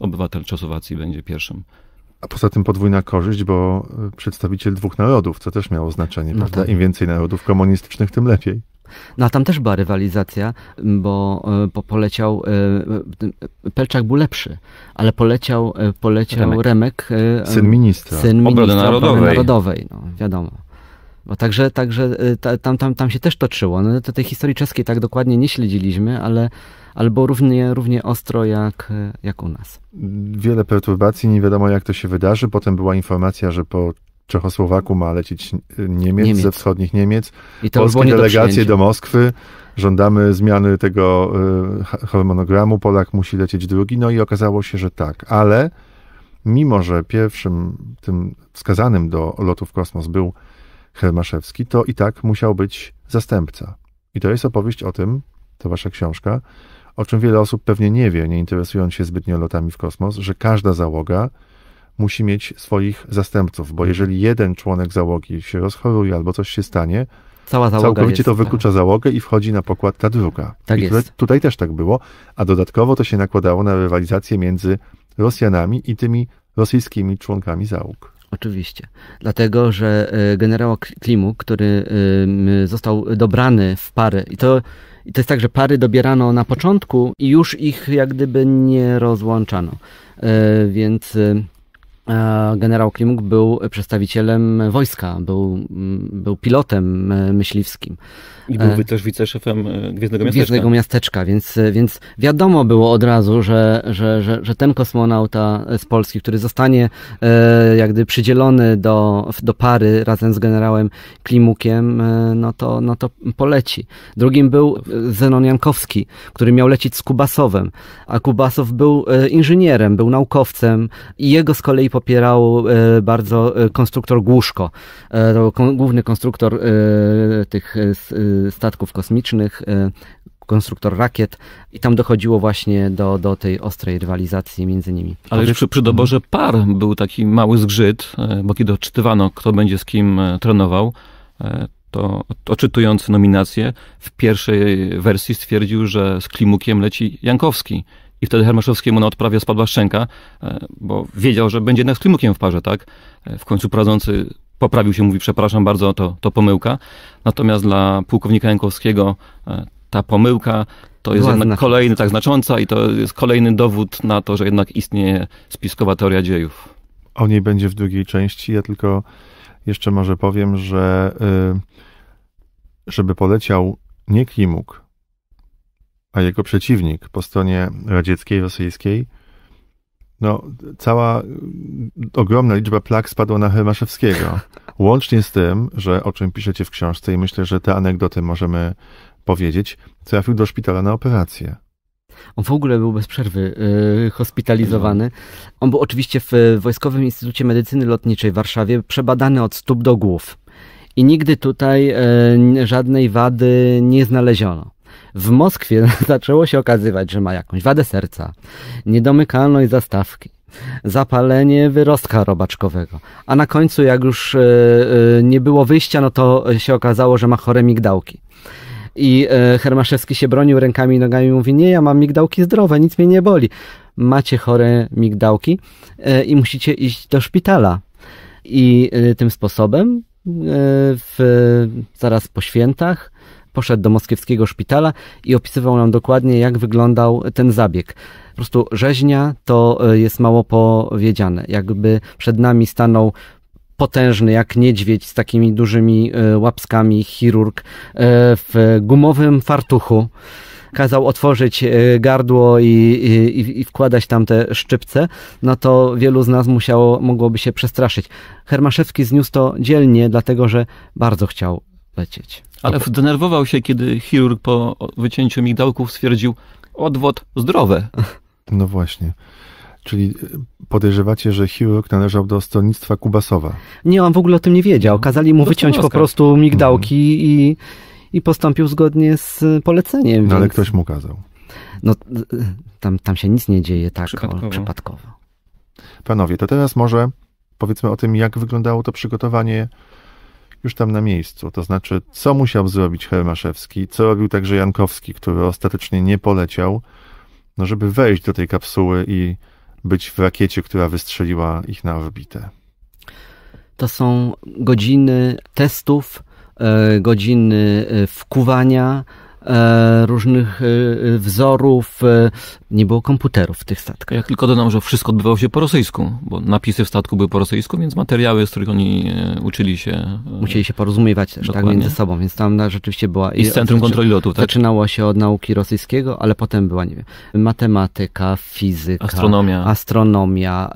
obywatel Czesowacji będzie pierwszym a poza tym podwójna korzyść, bo y, przedstawiciel dwóch narodów, co też miało znaczenie, no prawda? Tak. Im więcej narodów komunistycznych, tym lepiej. No a tam też była rywalizacja, bo, y, po poleciał, y, Pelczak był lepszy, ale poleciał, poleciał Remek, Remek syn ministra, syn ministra obrony narodowej. narodowej no, wiadomo. Bo także, także y, tam, tam, tam się też toczyło. No to tej historii czeskiej tak dokładnie nie śledziliśmy, ale albo równie, równie ostro jak, jak u nas. Wiele perturbacji, nie wiadomo jak to się wydarzy. Potem była informacja, że po Czechosłowaku ma lecieć Niemiec, Niemiec. ze wschodnich Niemiec. I to Polskie delegacje do, do Moskwy. Żądamy zmiany tego y, harmonogramu. Polak musi lecieć drugi. No i okazało się, że tak. Ale mimo, że pierwszym tym wskazanym do lotów w kosmos był Hermaszewski, to i tak musiał być zastępca. I to jest opowieść o tym, to wasza książka, o czym wiele osób pewnie nie wie, nie interesując się zbytnio lotami w kosmos, że każda załoga musi mieć swoich zastępców, bo jeżeli jeden członek załogi się rozchoruje albo coś się stanie, Cała załoga całkowicie jest, to tak. wyklucza tak. załogę i wchodzi na pokład ta druga. Tak I jest. Tutaj, tutaj też tak było, a dodatkowo to się nakładało na rywalizację między Rosjanami i tymi rosyjskimi członkami załóg. Oczywiście. Dlatego, że e, generał Klimu, który został dobrany w pary, i to, i to jest tak, że pary dobierano na początku i już ich jak gdyby nie rozłączano. E, więc E, generał Klimuk był przedstawicielem wojska, był, mm, był pilotem e, myśliwskim. I był e, też wiceszefem Gwiezdnego Miasteczka. Gwiezdnego Miasteczka, więc, więc wiadomo było od razu, że, że, że, że ten kosmonauta z Polski, który zostanie jak gdy przydzielony do, do pary razem z generałem Klimukiem, no to, no to poleci. Drugim był Zenon Jankowski, który miał lecieć z Kubasowem, a Kubasow był inżynierem, był naukowcem i jego z kolei popierał e, bardzo e, konstruktor Głuszko, e, główny konstruktor tych statków kosmicznych, konstruktor rakiet i tam dochodziło właśnie do, do tej ostrej rywalizacji między nimi. Ale już przy, przy doborze par był taki mały zgrzyt, bo kiedy odczytywano, kto będzie z kim trenował, to odczytujący nominację w pierwszej wersji stwierdził, że z Klimukiem leci Jankowski i wtedy Hermaszewskiemu na odprawie spadła szczęka, e, bo wiedział, że będzie jednak z Klimukiem w parze, tak? E, w końcu prowadzący poprawił się, mówi przepraszam bardzo, to, to pomyłka. Natomiast dla pułkownika Jankowskiego e, ta pomyłka to jest jednak kolejny, tak znacząca i to jest kolejny dowód na to, że jednak istnieje spiskowa teoria dziejów. O niej będzie w drugiej części. Ja tylko jeszcze może powiem, że y, żeby poleciał nie Klimuk, a jego przeciwnik po stronie radzieckiej, rosyjskiej, no, cała mm, ogromna liczba plag spadła na Hermaszewskiego. Łącznie z tym, że o czym piszecie w książce i myślę, że te anegdoty możemy powiedzieć, trafił do szpitala na operację. On w ogóle był bez przerwy yy, hospitalizowany. On był oczywiście w y, Wojskowym Instytucie Medycyny Lotniczej w Warszawie przebadany od stóp do głów. I nigdy tutaj y, żadnej wady nie znaleziono w Moskwie zaczęło się okazywać, że ma jakąś wadę serca, niedomykalność zastawki, zapalenie wyrostka robaczkowego. A na końcu, jak już e, e, nie było wyjścia, no to się okazało, że ma chore migdałki. I e, Hermaszewski się bronił rękami i nogami i mówi, nie, ja mam migdałki zdrowe, nic mnie nie boli. Macie chore migdałki i musicie iść do szpitala. I tym sposobem w, zaraz po świętach poszedł do moskiewskiego szpitala i opisywał nam dokładnie, jak wyglądał ten zabieg. Po prostu rzeźnia to e, jest mało powiedziane. Jakby przed nami stanął potężny jak niedźwiedź z takimi dużymi e, łapskami chirurg e, w gumowym fartuchu kazał otworzyć gardło i, i, i, wkładać tam te szczypce, no to wielu z nas musiało, mogłoby się przestraszyć. Hermaszewski zniósł to dzielnie, dlatego że bardzo chciał lecieć. Ale denerwował się, kiedy chirurg po wycięciu migdałków stwierdził "Odwód zdrowe. No właśnie. Czyli y, podejrzewacie, że chirurg należał do stronnictwa Kubasowa. Nie, on w ogóle o tym nie wiedział. Kazali mu no wyciąć po prostu migdałki mhm. i, i postąpił zgodnie z y, poleceniem. No, więc... ale ktoś mu kazał. No, y, tam, tam się nic nie dzieje tak przypadkowo. O, przypadkowo. Panowie, to teraz może powiedzmy o tym, jak wyglądało to przygotowanie już tam na miejscu. To znaczy, co musiał zrobić Hermaszewski, co robił także Jankowski, który ostatecznie nie poleciał, no żeby wejść do tej kapsuły i być w rakiecie, która wystrzeliła ich na orbitę. To są godziny testów, e, godziny e, wkuwania, E, różnych e, e, wzorów, nie było komputerów w tych statkach. Ja tylko dodam, że wszystko odbywało się po rosyjsku, bo napisy w statku były po rosyjsku, więc materiały, z których oni uczyli się. Musieli się porozumiewać też tak między sobą, więc tam no, rzeczywiście była. I z Centrum Kontroli Lotu, tak? Zaczynało się od nauki rosyjskiego, ale potem była, nie wiem, matematyka, fizyka, astronomia. astronomia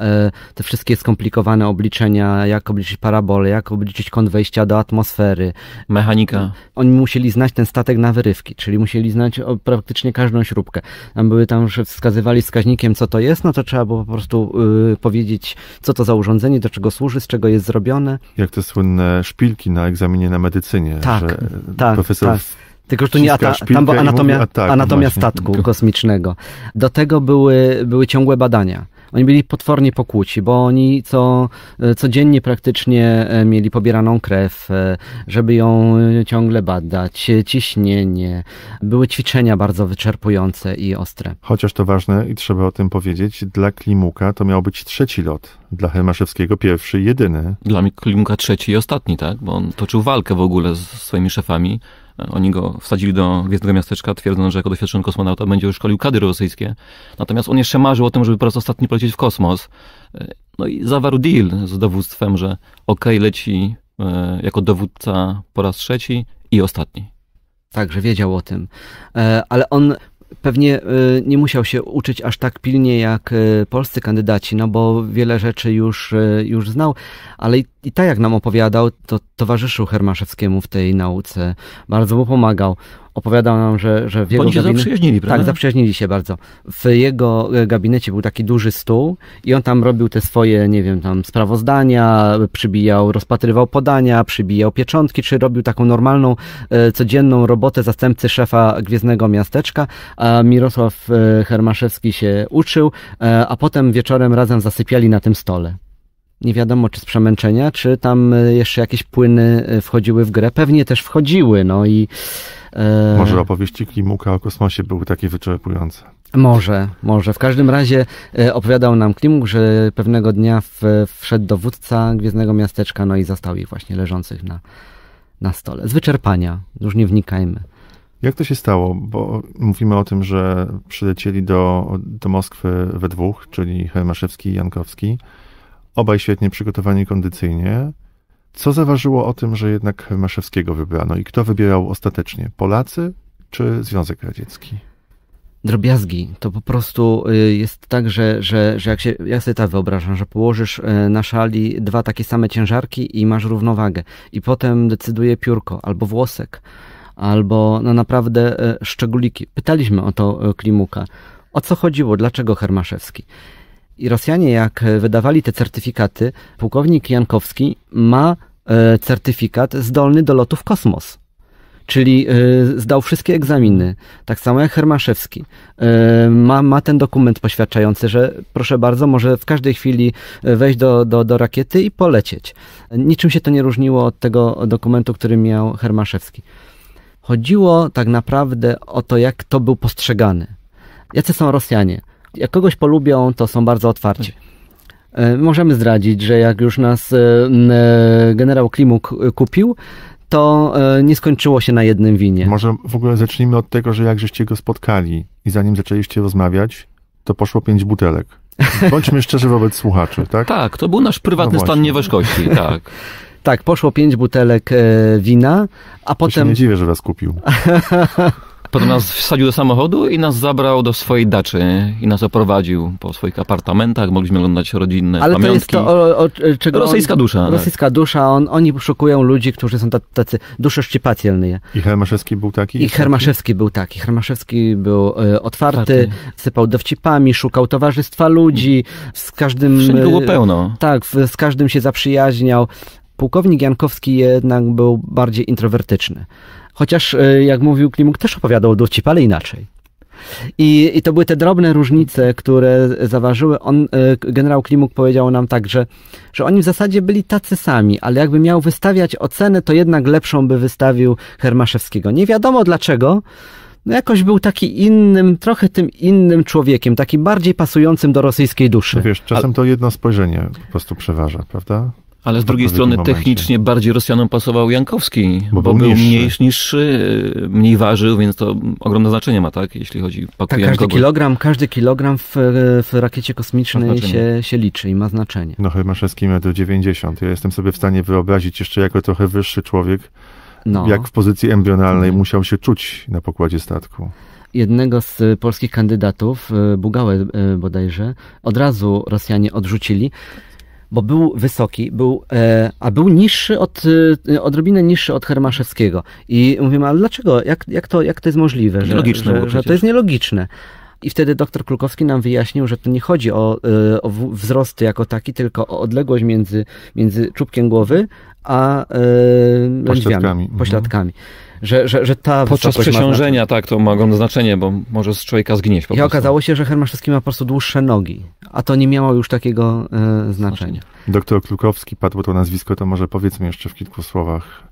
te wszystkie skomplikowane obliczenia, jak obliczyć parabole, jak obliczyć kąt wejścia do atmosfery. Mechanika. Oni musieli znać ten statek na wyrywki czyli musieli znać o praktycznie każdą śrubkę. Tam były tam, że wskazywali wskaźnikiem, co to jest, no to trzeba było po prostu yy, powiedzieć, co to za urządzenie, do czego służy, z czego jest zrobione. Jak te słynne szpilki na egzaminie na medycynie. Tak, że tak, profesor tak. Tylko, że tu nie ata- tam była anatomia, mówi, a tak, anatomia statku kosmicznego. Do tego były, były ciągłe badania oni byli potwornie pokłóci, bo oni co, e, codziennie praktycznie e, mieli pobieraną krew, e, żeby ją ciągle badać, ciśnienie. Były ćwiczenia bardzo wyczerpujące i ostre. Chociaż to ważne i trzeba o tym powiedzieć, dla Klimuka to miał być trzeci lot, dla Hemaszewskiego pierwszy, jedyny. Dla Klimuka trzeci i ostatni, tak? Bo on toczył walkę w ogóle z swoimi szefami. Oni go wsadzili do Gwiezdnego Miasteczka, twierdząc, że jako doświadczony kosmonauta będzie już szkolił kadry rosyjskie. Natomiast on jeszcze marzył o tym, żeby po raz ostatni polecieć w kosmos. No i zawarł deal z dowództwem, że okej, okay, leci e, jako dowódca po raz trzeci i ostatni. Także wiedział o tym. E, ale on pewnie e, nie musiał się uczyć aż tak pilnie jak polscy kandydaci, no bo wiele rzeczy już, już znał, ale i tak jak nam opowiadał, to towarzyszył Hermaszewskiemu w tej nauce. Bardzo mu pomagał. Opowiadał nam, że, że w jego Oni się gabinet... zaprzyjaźnili, prawda? Tak, zaprzyjaźnili się bardzo. W jego e, gabinecie był taki duży stół i on tam robił te swoje, nie wiem, tam sprawozdania, przybijał, rozpatrywał podania, przybijał pieczątki, czy robił taką normalną, e, codzienną robotę zastępcy szefa Gwiezdnego Miasteczka, a Mirosław e, Hermaszewski się uczył, a potem wieczorem razem zasypiali na tym stole nie wiadomo czy z przemęczenia, czy tam e, jeszcze jakieś płyny e, wchodziły w grę. Pewnie też wchodziły, no i... E... Może opowieści Klimuka o kosmosie były takie wyczerpujące. Może, może. W każdym razie e, opowiadał nam Klimuk, że pewnego dnia w, wszedł dowódca Gwiezdnego Miasteczka, no i zastał ich właśnie leżących na, na stole. Z wyczerpania, już nie wnikajmy. Jak to się stało? Bo mówimy o tym, że przylecieli do, do Moskwy we dwóch, czyli Hermaszewski i Jankowski obaj świetnie przygotowani kondycyjnie. Co zaważyło o tym, że jednak Maszewskiego wybrano i kto wybierał ostatecznie? Polacy czy Związek Radziecki? drobiazgi. To po prostu y, jest tak, że, że, że jak się, ja sobie tak wyobrażam, że położysz y, na szali dwa takie same ciężarki i masz równowagę. I potem decyduje piórko albo włosek, albo no naprawdę y, szczególiki. Pytaliśmy o to Klimuka. O co chodziło? Dlaczego Hermaszewski? I Rosjanie, jak e, wydawali te certyfikaty, pułkownik Jankowski ma e, certyfikat zdolny do lotu w kosmos. Czyli e, zdał wszystkie egzaminy, tak samo jak Hermaszewski. Ma, ma ten dokument poświadczający, że proszę bardzo, może w każdej chwili wejść do, do, do rakiety i polecieć. Niczym się to nie różniło od tego dokumentu, który miał Hermaszewski. Chodziło tak naprawdę o to, jak to był postrzegany. Jacy są Rosjanie? jak kogoś polubią, to są bardzo otwarci. E, możemy zdradzić, że jak już nas e, e, generał Klimuk kupił, to nie skończyło się na jednym winie. Może w ogóle zacznijmy od tego, że jak żeście go spotkali i zanim zaczęliście rozmawiać, to poszło pięć butelek. Bądźmy szczerzy wobec słuchaczy, tak? Tak, to był nasz prywatny no stan nieważkości, tak. tak, poszło pięć butelek wina, a potem... To się nie dziwię, że was kupił. Potem nas wsadził do samochodu i nas zabrał do swojej daczy i nas oprowadził po swoich apartamentach, mogliśmy oglądać rodzinne Ale pamiątki. to jest to, o, o, czego Rosyjska on, dusza. Tak. Rosyjska tak. dusza, on, oni poszukują ludzi, którzy są tacy duszoszczypacjelni. I Hermaszewski był taki? I Hermaszewski był taki. Hermaszewski był e, otwarty, otwarty, sypał dowcipami, szukał towarzystwa ludzi, z każdym... Wszędzie było e, pełno. Tak, w, z każdym się zaprzyjaźniał. Pułkownik Jankowski jednak był bardziej introwertyczny. Chociaż, e, jak mówił Klimuk, też opowiadał o ale inaczej. I, I to były te drobne różnice, które zaważyły. On, e, generał Klimuk powiedział nam tak, że, że oni w zasadzie byli tacy sami, ale jakby miał wystawiać ocenę, to jednak lepszą by wystawił Hermaszewskiego. Nie wiadomo dlaczego, no jakoś był taki innym, trochę tym innym człowiekiem, taki bardziej pasującym do rosyjskiej duszy. No wiesz, czasem to jedno spojrzenie po prostu przeważa, prawda? Ale z drugiej strony momencie. technicznie bardziej Rosjanom pasował Jankowski, bo, bo był, mniejszy, Mniej, y, mniej ważył, więc to ogromne znaczenie ma, tak? Jeśli chodzi o tak, każdy kilogram, każdy kilogram w, w rakiecie kosmicznej się, się liczy i ma znaczenie. No Chymaszewski do 90. Ja jestem sobie w stanie wyobrazić jeszcze jako trochę wyższy człowiek, no. jak w pozycji embrionalnej musiał się czuć na pokładzie statku jednego z polskich kandydatów, y, Bugałę y, bodajże, od razu Rosjanie odrzucili bo był wysoki, był, e, a był niższy od, e, odrobinę niższy od Hermaszewskiego. I mówimy, ale dlaczego? Jak, jak, to, jak to jest możliwe? Że, że, że to jest nielogiczne. I wtedy dr Kulkowski nam wyjaśnił, że to nie chodzi o, e, o, wzrost jako taki, tylko o odległość między, między czubkiem głowy a e, pośladkami. Mhm. pośladkami. Mhm że, że, że ta Podczas przesiążenia, tak, to ma ogromne znaczenie, bo może z człowieka zgnieść po I prostu. okazało się, że Hermaszewski ma po prostu dłuższe nogi, a to nie miało już takiego e, znaczenia. Doktor Klukowski, padło to nazwisko, to może powiedzmy jeszcze w kilku słowach,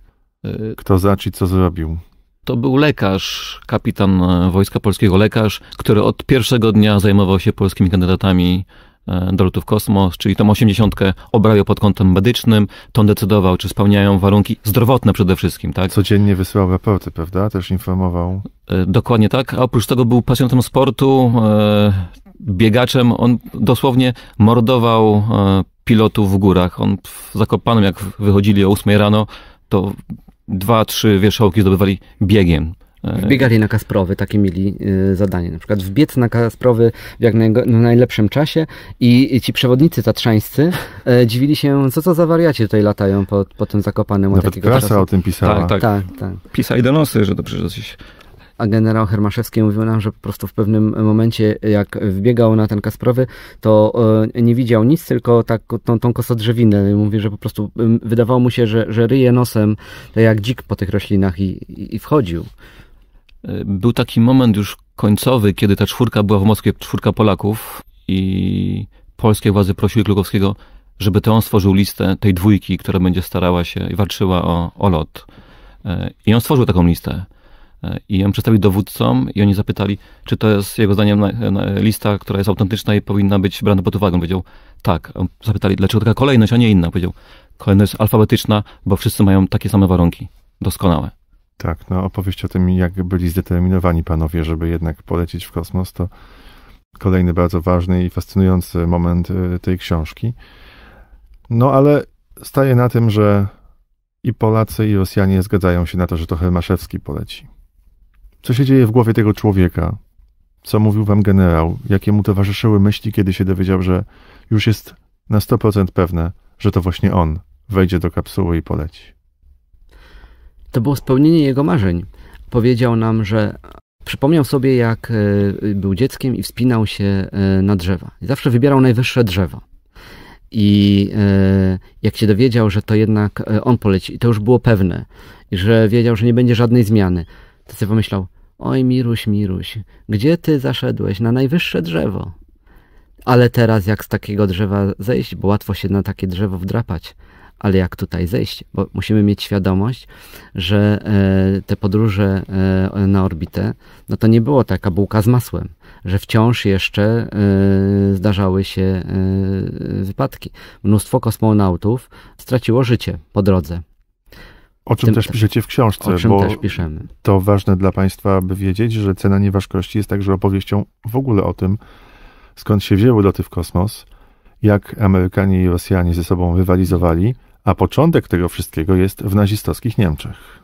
y, kto za czy co zrobił. To był lekarz, kapitan e, Wojska Polskiego, lekarz, który od pierwszego dnia zajmował się polskimi kandydatami dolotów kosmos, czyli tą osiemdziesiątkę obrabiał pod kątem medycznym, to on decydował, czy spełniają warunki zdrowotne przede wszystkim, tak? Codziennie wysyłał raporty, prawda? Też informował. E, dokładnie tak, a oprócz tego był pasjonatem sportu, e, biegaczem, on dosłownie mordował e, pilotów w górach. On w Zakopanem, jak wychodzili o 8 rano, to dwa, trzy wierzchołki zdobywali biegiem. E, Wbiegali na Kasprowy, takie mieli e, zadanie. Na przykład wbiec na Kasprowy w jak najlepszym czasie i ci przewodnicy tatrzańscy e, dziwili się, co to za wariacie tutaj latają po, po tym zakopanym. Nawet prasa czasu. o tym pisała. Tak, tak. tak, tak. Pisali donosy, że to przecież a generał Hermaszewski mówił nam, że po prostu w pewnym momencie, jak wbiegał na ten Kasprowy, to nie widział nic, tylko tak, tą, tą kosodrzewinę. Mówi, że po prostu wydawało mu się, że, że ryje nosem tak jak dzik po tych roślinach i, i wchodził. Y, był taki moment już końcowy, kiedy ta czwórka była w Moskwie, czwórka Polaków i polskie władze prosiły Klugowskiego, żeby to on stworzył listę tej dwójki, która będzie starała się i walczyła o, o lot. Y, I on stworzył taką listę. Y, I ją przedstawił dowódcom i oni zapytali, czy to jest jego zdaniem na, na, lista, która jest autentyczna i powinna być brana pod uwagę. On powiedział, tak. Zapytali, dlaczego taka kolejność, a nie inna. On powiedział, kolejność alfabetyczna, bo wszyscy mają takie same warunki. Doskonałe. Tak, no opowieść o tym, jak byli zdeterminowani panowie, żeby jednak polecieć w kosmos, to kolejny bardzo ważny i fascynujący moment y, tej książki. No ale staje na tym, że i Polacy, i Rosjanie zgadzają się na to, że to Hermaszewski poleci. Co się dzieje w głowie tego człowieka? Co mówił wam generał? Jakie mu towarzyszyły myśli, kiedy się dowiedział, że już jest na 100% pewne, że to właśnie on wejdzie do kapsuły i poleci? To było spełnienie jego marzeń. Powiedział nam, że przypomniał sobie, jak e, był dzieckiem i wspinał się e, na drzewa. zawsze wybierał najwyższe drzewo. I e, jak się dowiedział, że to jednak on poleci, i to już było pewne, i że wiedział, że nie będzie żadnej zmiany, to sobie pomyślał: Oj, Miruś, Miruś, gdzie ty zaszedłeś? Na najwyższe drzewo. Ale teraz, jak z takiego drzewa zejść, bo łatwo się na takie drzewo wdrapać, ale jak tutaj zejść? Bo musimy mieć świadomość, że e, te podróże e, na orbitę, no to nie było taka bułka z masłem, że wciąż jeszcze e, zdarzały się wypadki. Mnóstwo kosmonautów straciło życie po drodze. O czym też piszecie w książce, o czym bo też piszemy. to ważne dla Państwa, aby wiedzieć, że cena nieważkości jest także opowieścią w ogóle o tym, skąd się wzięły loty w kosmos, jak Amerykanie i Rosjanie ze sobą rywalizowali a początek tego wszystkiego jest w nazistowskich Niemczech.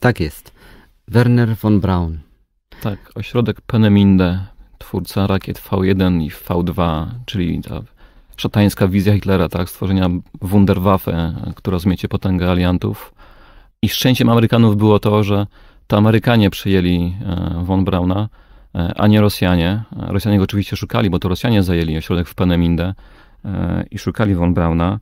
Tak jest. Werner von Braun. Tak, ośrodek Peneminde twórca rakiet V1 i V2, czyli ta szatańska wizja Hitlera, tak, stworzenia Wunderwaffe, która zmiecie potęgę aliantów. I szczęściem Amerykanów było to, że to Amerykanie przyjęli e, von Brauna, e, a nie Rosjanie. Rosjanie go oczywiście szukali, bo to Rosjanie zajęli ośrodek w Peneminde e, i szukali von Brauna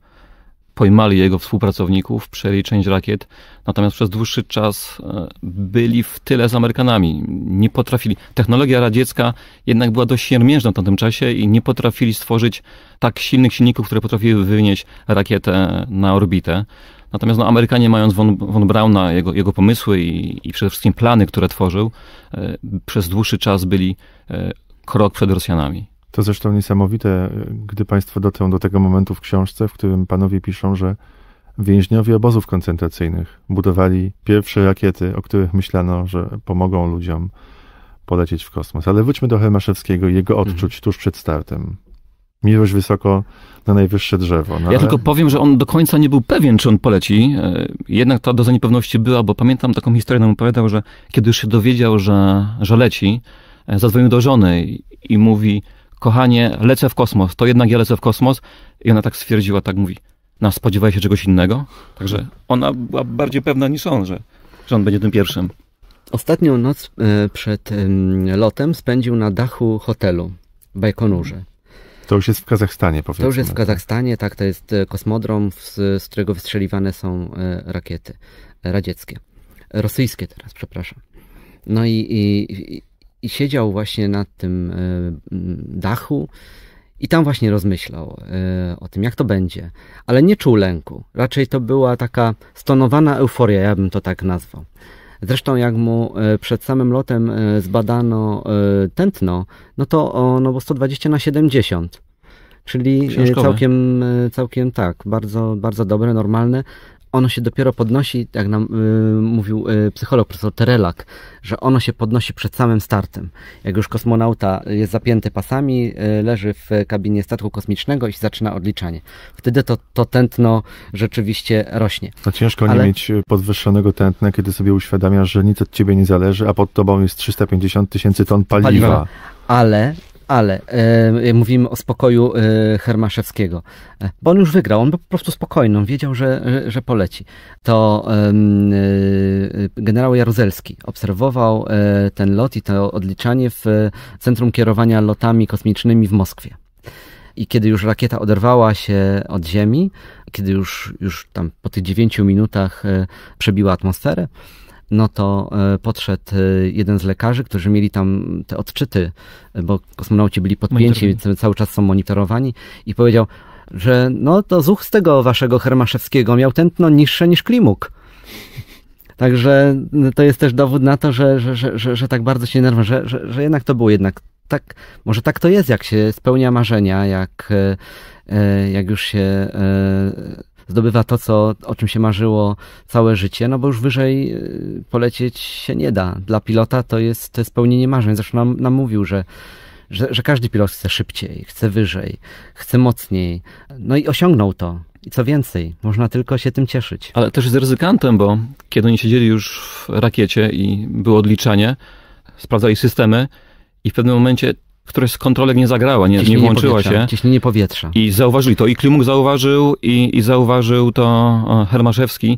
pojmali jego współpracowników, przejęli część rakiet, natomiast przez dłuższy czas e, byli w tyle z Amerykanami. Nie potrafili. Technologia radziecka jednak była dość siermiężna w tamtym czasie i nie potrafili stworzyć tak silnych silników, które potrafiły wynieść rakietę na orbitę. Natomiast no, Amerykanie, mając von, von Brauna, jego, jego pomysły i, i przede wszystkim plany, które tworzył, e, przez dłuższy czas byli e, krok przed Rosjanami. To zresztą niesamowite, gdy Państwo dotrą do tego momentu w książce, w którym panowie piszą, że więźniowie obozów koncentracyjnych budowali pierwsze rakiety, o których myślano, że pomogą ludziom polecieć w kosmos. Ale wróćmy do Hermaszewskiego i jego mhm. odczuć mhm. tuż przed startem. Miłość wysoko na najwyższe drzewo. No ja ale... tylko powiem, że on do końca nie był pewien, czy on poleci. E, jednak ta doza niepewności była, bo pamiętam taką historię, nam opowiadał, że kiedy już się dowiedział, że, że leci, e, zadzwonił do żony i mówi, kochanie, lecę w kosmos, to jednak ja lecę w kosmos. I ona tak stwierdziła, tak mówi, no spodziewaj się czegoś innego. Także ona była bardziej pewna niż on, że, że on będzie tym pierwszym. Ostatnią noc e, przed lotem spędził na dachu hotelu w Bajkonurze. To już jest w Kazachstanie, powiedzmy. To już jest w Kazachstanie, tak, to jest e, kosmodrom, z, z którego wystrzeliwane są e, rakiety radzieckie. Rosyjskie teraz, przepraszam. No i, i, i siedział właśnie na tym e, dachu i tam właśnie rozmyślał e, o tym, jak to będzie. Ale nie czuł lęku. Raczej to była taka stonowana euforia, ja bym to tak nazwał. Zresztą jak mu e, przed samym lotem zbadano tętno, no to ono było 120 na 70. Czyli całkiem, całkiem tak, bardzo, bardzo dobre, normalne ono się dopiero podnosi, jak nam y, mówił y, psycholog profesor Terelak, że ono się podnosi przed samym startem. Jak już kosmonauta jest zapięty pasami, y, leży w kabinie statku kosmicznego i się zaczyna odliczanie. Wtedy to, to tętno rzeczywiście rośnie. No ciężko Ale... nie mieć y, podwyższonego tętna, kiedy sobie uświadamiasz, że nic od ciebie nie zależy, a pod tobą jest 350 tysięcy ton paliwa. paliwa. Ale ale e, mówimy o spokoju e, Hermaszewskiego, e, bo on już wygrał, on był po prostu spokojny, on wiedział, że, że, że poleci. To e, generał Jaruzelski obserwował e, ten lot i to odliczanie w Centrum Kierowania Lotami Kosmicznymi w Moskwie. I kiedy już rakieta oderwała się od Ziemi, kiedy już, już tam po tych dziewięciu minutach e, przebiła atmosferę, no to e, podszedł e, jeden z lekarzy, którzy mieli tam te odczyty, e, bo kosmonauci byli podpięci, cały czas są monitorowani i powiedział, że no to zuch z tego waszego Hermaszewskiego miał tętno niższe niż Klimuk. Także no, to jest też dowód na to, że, że, że, że, tak bardzo się nerwę, że, że, że jednak to było jednak tak, może tak to jest, jak się spełnia marzenia, jak, jak już się zdobywa to, co, o czym się marzyło całe życie, no bo już wyżej y, polecieć się nie da. Dla pilota to jest, to spełnienie marzeń. Zresztą nam, nam mówił, że że, że, każdy pilot chce szybciej, chce wyżej, chce mocniej. No i osiągnął to. I co więcej, można tylko się tym cieszyć. Ale też z ryzykantem, bo kiedy oni siedzieli już w rakiecie i było odliczanie, sprawdzali systemy i w pewnym momencie któreś z kontrolek nie zagrała, nie, nie włączyła się? się. Ciśnienie powietrza. I zauważyli to. I Klimuk zauważył, i, i zauważył to Hermaszewski.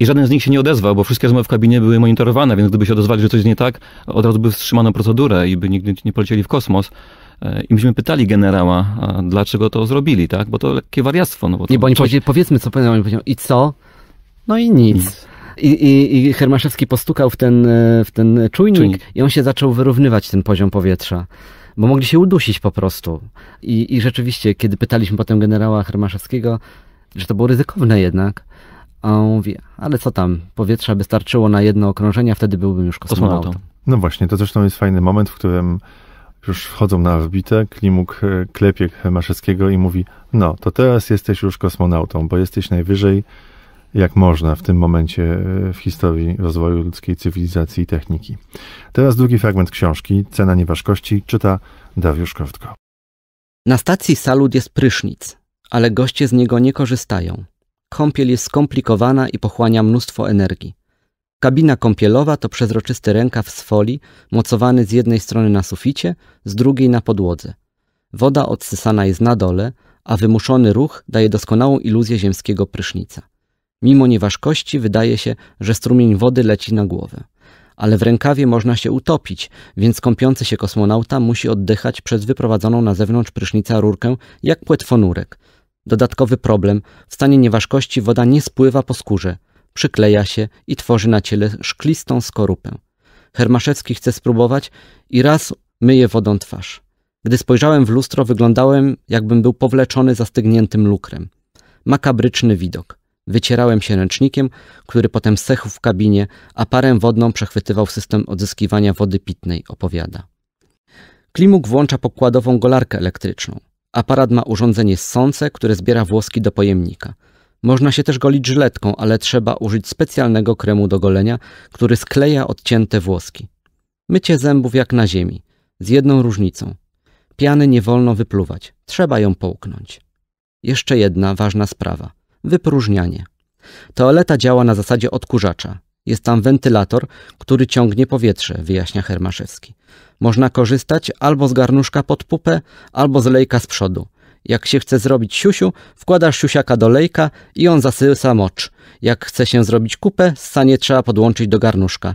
I żaden z nich się nie odezwał, bo wszystkie rozmowy w kabinie były monitorowane, więc gdyby się odezwali, że coś jest nie tak, od razu by wstrzymano procedurę i by nigdy nie polecieli w kosmos. E, I myśmy pytali generała, dlaczego to zrobili, tak? Bo to lekkie wariactwo. No bo nie, bo oni coś... powiedzieli, powiedzmy co powiedział, oni i co? No i nic. nic. I, i, I Hermaszewski postukał w ten, e, w ten czujnik, czujnik i on się zaczął wyrównywać ten poziom powietrza bo mogli się udusić po prostu. I, i rzeczywiście, kiedy pytaliśmy potem generała Hermaszewskiego, że to było ryzykowne jednak, a on mówi, ale co tam, powietrza by starczyło na jedno okrążenie, a wtedy byłbym już kosmonautą. No właśnie, to zresztą jest fajny moment, w którym już wchodzą na orbitę, Klimuk e, klepie Hermaszewskiego i mówi, no, to teraz jesteś już kosmonautą, bo jesteś najwyżej jak można w tym momencie e, w historii rozwoju ludzkiej cywilizacji i techniki. Teraz drugi fragment książki Cena nieważkości czyta Dariusz Kowtko. Na stacji salud jest prysznic, ale goście z niego nie korzystają. Kąpiel jest skomplikowana i pochłania mnóstwo energii. Kabina kąpielowa to przezroczysty rękaw z folii, mocowany z jednej strony na suficie, z drugiej na podłodze. Woda odsysana jest na dole, a wymuszony ruch daje doskonałą iluzję ziemskiego prysznica. Mimo nieważkości wydaje się, że strumień wody leci na głowę. Ale w rękawie można się utopić, więc kąpiący się kosmonauta musi oddychać przez wyprowadzoną na zewnątrz prysznica rurkę jak płetwonurek. Dodatkowy problem, w stanie nieważkości woda nie spływa po skórze, przykleja się i tworzy na ciele szklistą skorupę. Hermaszewski chce spróbować i raz myje wodą twarz. Gdy spojrzałem w lustro, wyglądałem, jakbym był powleczony zastygniętym lukrem. Makabryczny widok. Wycierałem się ręcznikiem, który potem sechł w kabinie, a parę wodną przechwytywał system odzyskiwania wody pitnej, opowiada. Klimuk włącza pokładową golarkę elektryczną. Aparat ma urządzenie ssące, które zbiera włoski do pojemnika. Można się też golić żyletką, ale trzeba użyć specjalnego kremu do golenia, który skleja odcięte włoski. Mycie zębów jak na ziemi, z jedną różnicą. Piany nie wolno wypluwać, trzeba ją połknąć. Jeszcze jedna ważna sprawa – wypróżnianie. Toaleta działa na zasadzie odkurzacza. Jest tam wentylator, który ciągnie powietrze, wyjaśnia Hermaszewski. Można korzystać albo z garnuszka pod pupę, albo z lejka z przodu. Jak się chce zrobić siusiu, wkładasz siusiaka do lejka i on zasysa mocz. Jak chce się zrobić kupę, sanie trzeba podłączyć do garnuszka.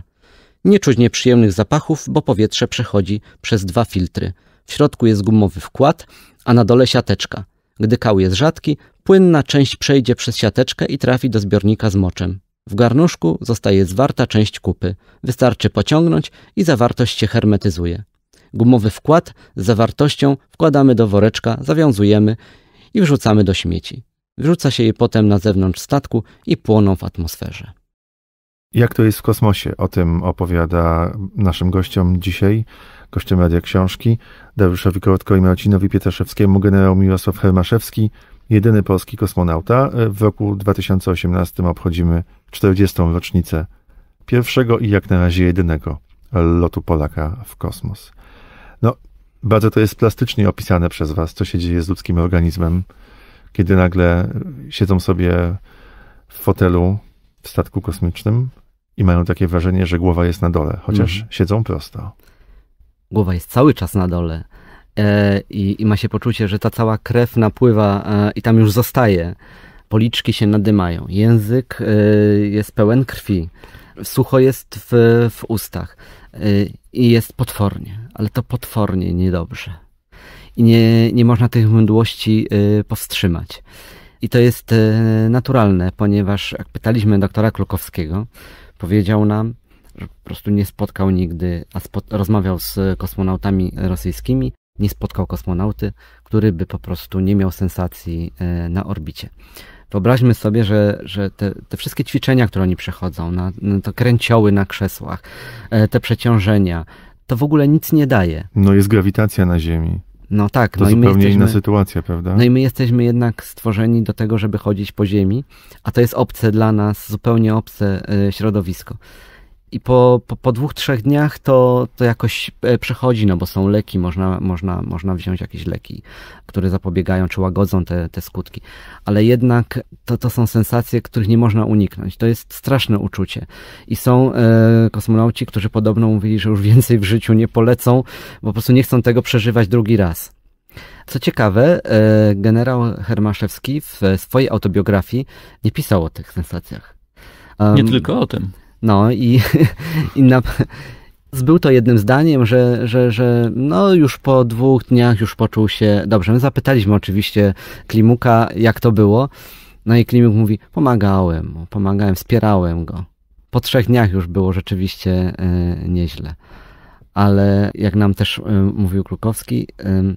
Nie czuć nieprzyjemnych zapachów, bo powietrze przechodzi przez dwa filtry. W środku jest gumowy wkład, a na dole siateczka. Gdy kał jest rzadki, Płynna część przejdzie przez siateczkę i trafi do zbiornika z moczem. W garnuszku zostaje zwarta część kupy. Wystarczy pociągnąć i zawartość się hermetyzuje. Gumowy wkład z zawartością wkładamy do woreczka, zawiązujemy i wrzucamy do śmieci. Wrzuca się je potem na zewnątrz statku i płoną w atmosferze. Jak to jest w kosmosie? O tym opowiada naszym gościom dzisiaj, gościem Radia Książki, Dariuszowi Kołotko i Marcinowi Pietraszewskiemu, generał Mirosław Hermaszewski, jedyny polski kosmonauta. E, w roku 2018 obchodzimy 40. rocznicę pierwszego i jak na razie jedynego lotu Polaka w kosmos. No, bardzo to jest plastycznie opisane przez Was, co się dzieje z ludzkim organizmem, kiedy nagle e, siedzą sobie w fotelu w statku kosmicznym i mają takie wrażenie, że głowa jest na dole, chociaż mhm. siedzą prosto. Głowa jest cały czas na dole. E, i, i ma się poczucie, że ta cała krew napływa e, i tam już zostaje. Policzki się nadymają, język e, jest pełen krwi, sucho jest w, w ustach i jest potwornie, ale to potwornie niedobrze. I nie, nie można tych mdłości powstrzymać. I to jest naturalne, ponieważ jak pytaliśmy doktora Klukowskiego, powiedział nam, że po prostu nie spotkał nigdy, a rozmawiał z kosmonautami rosyjskimi, nie spotkał kosmonauty, który by po prostu nie miał sensacji e, na orbicie. Wyobraźmy sobie, że, że te, te wszystkie ćwiczenia, które oni przechodzą, na, na to kręcioły na krzesłach, e, te przeciążenia, to w ogóle nic nie daje. No jest grawitacja na Ziemi. No tak, to no zupełnie jesteśmy, inna sytuacja, prawda? No i my jesteśmy jednak stworzeni do tego, żeby chodzić po ziemi, a to jest obce dla nas, zupełnie obce e, środowisko i po, po, po, dwóch, trzech dniach to, to jakoś e, przechodzi, no bo są leki, można, można, można wziąć jakieś leki, które zapobiegają czy łagodzą te, te skutki. Ale jednak to, to są sensacje, których nie można uniknąć. To jest straszne uczucie. I są e, kosmonauci, którzy podobno mówili, że już więcej w życiu nie polecą, bo po prostu nie chcą tego przeżywać drugi raz. Co ciekawe, e, generał Hermaszewski w swojej autobiografii nie pisał o tych sensacjach. Um, nie tylko o tym. No i, i na, to jednym zdaniem, że, że, że no już po dwóch dniach już poczuł się dobrze. My zapytaliśmy oczywiście Klimuka, jak to było. No i Klimuk mówi, pomagałem mu, pomagałem, wspierałem go. Po trzech dniach już było rzeczywiście y, nieźle. Ale jak nam też y, mówił Krukowski, y,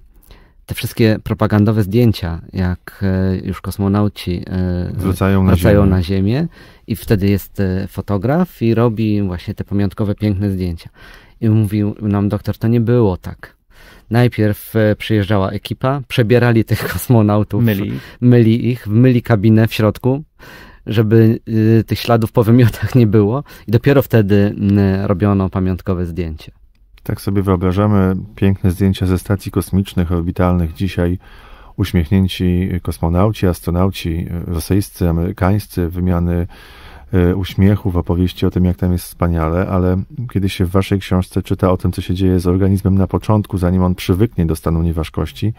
te wszystkie propagandowe zdjęcia, jak e, już kosmonauci e, wracają, wracają na, ziemię. na, ziemię. i wtedy jest e, fotograf i robi właśnie te pamiątkowe, piękne zdjęcia. I mówił nam doktor, to nie było tak. Najpierw przyjeżdżała ekipa, przebierali tych kosmonautów, myli, myli ich, myli kabinę w środku, żeby tych śladów po wymiotach nie było i dopiero wtedy robiono pamiątkowe zdjęcie. Tak sobie wyobrażamy piękne zdjęcia ze stacji kosmicznych, orbitalnych dzisiaj. Uśmiechnięci kosmonauci, astronauci rosyjscy, amerykańscy, wymiany e, uśmiechów, opowieści o tym, jak tam jest wspaniale, ale kiedy się w waszej książce czyta o tym, co się dzieje z organizmem na początku, zanim on przywyknie do stanu nieważkości,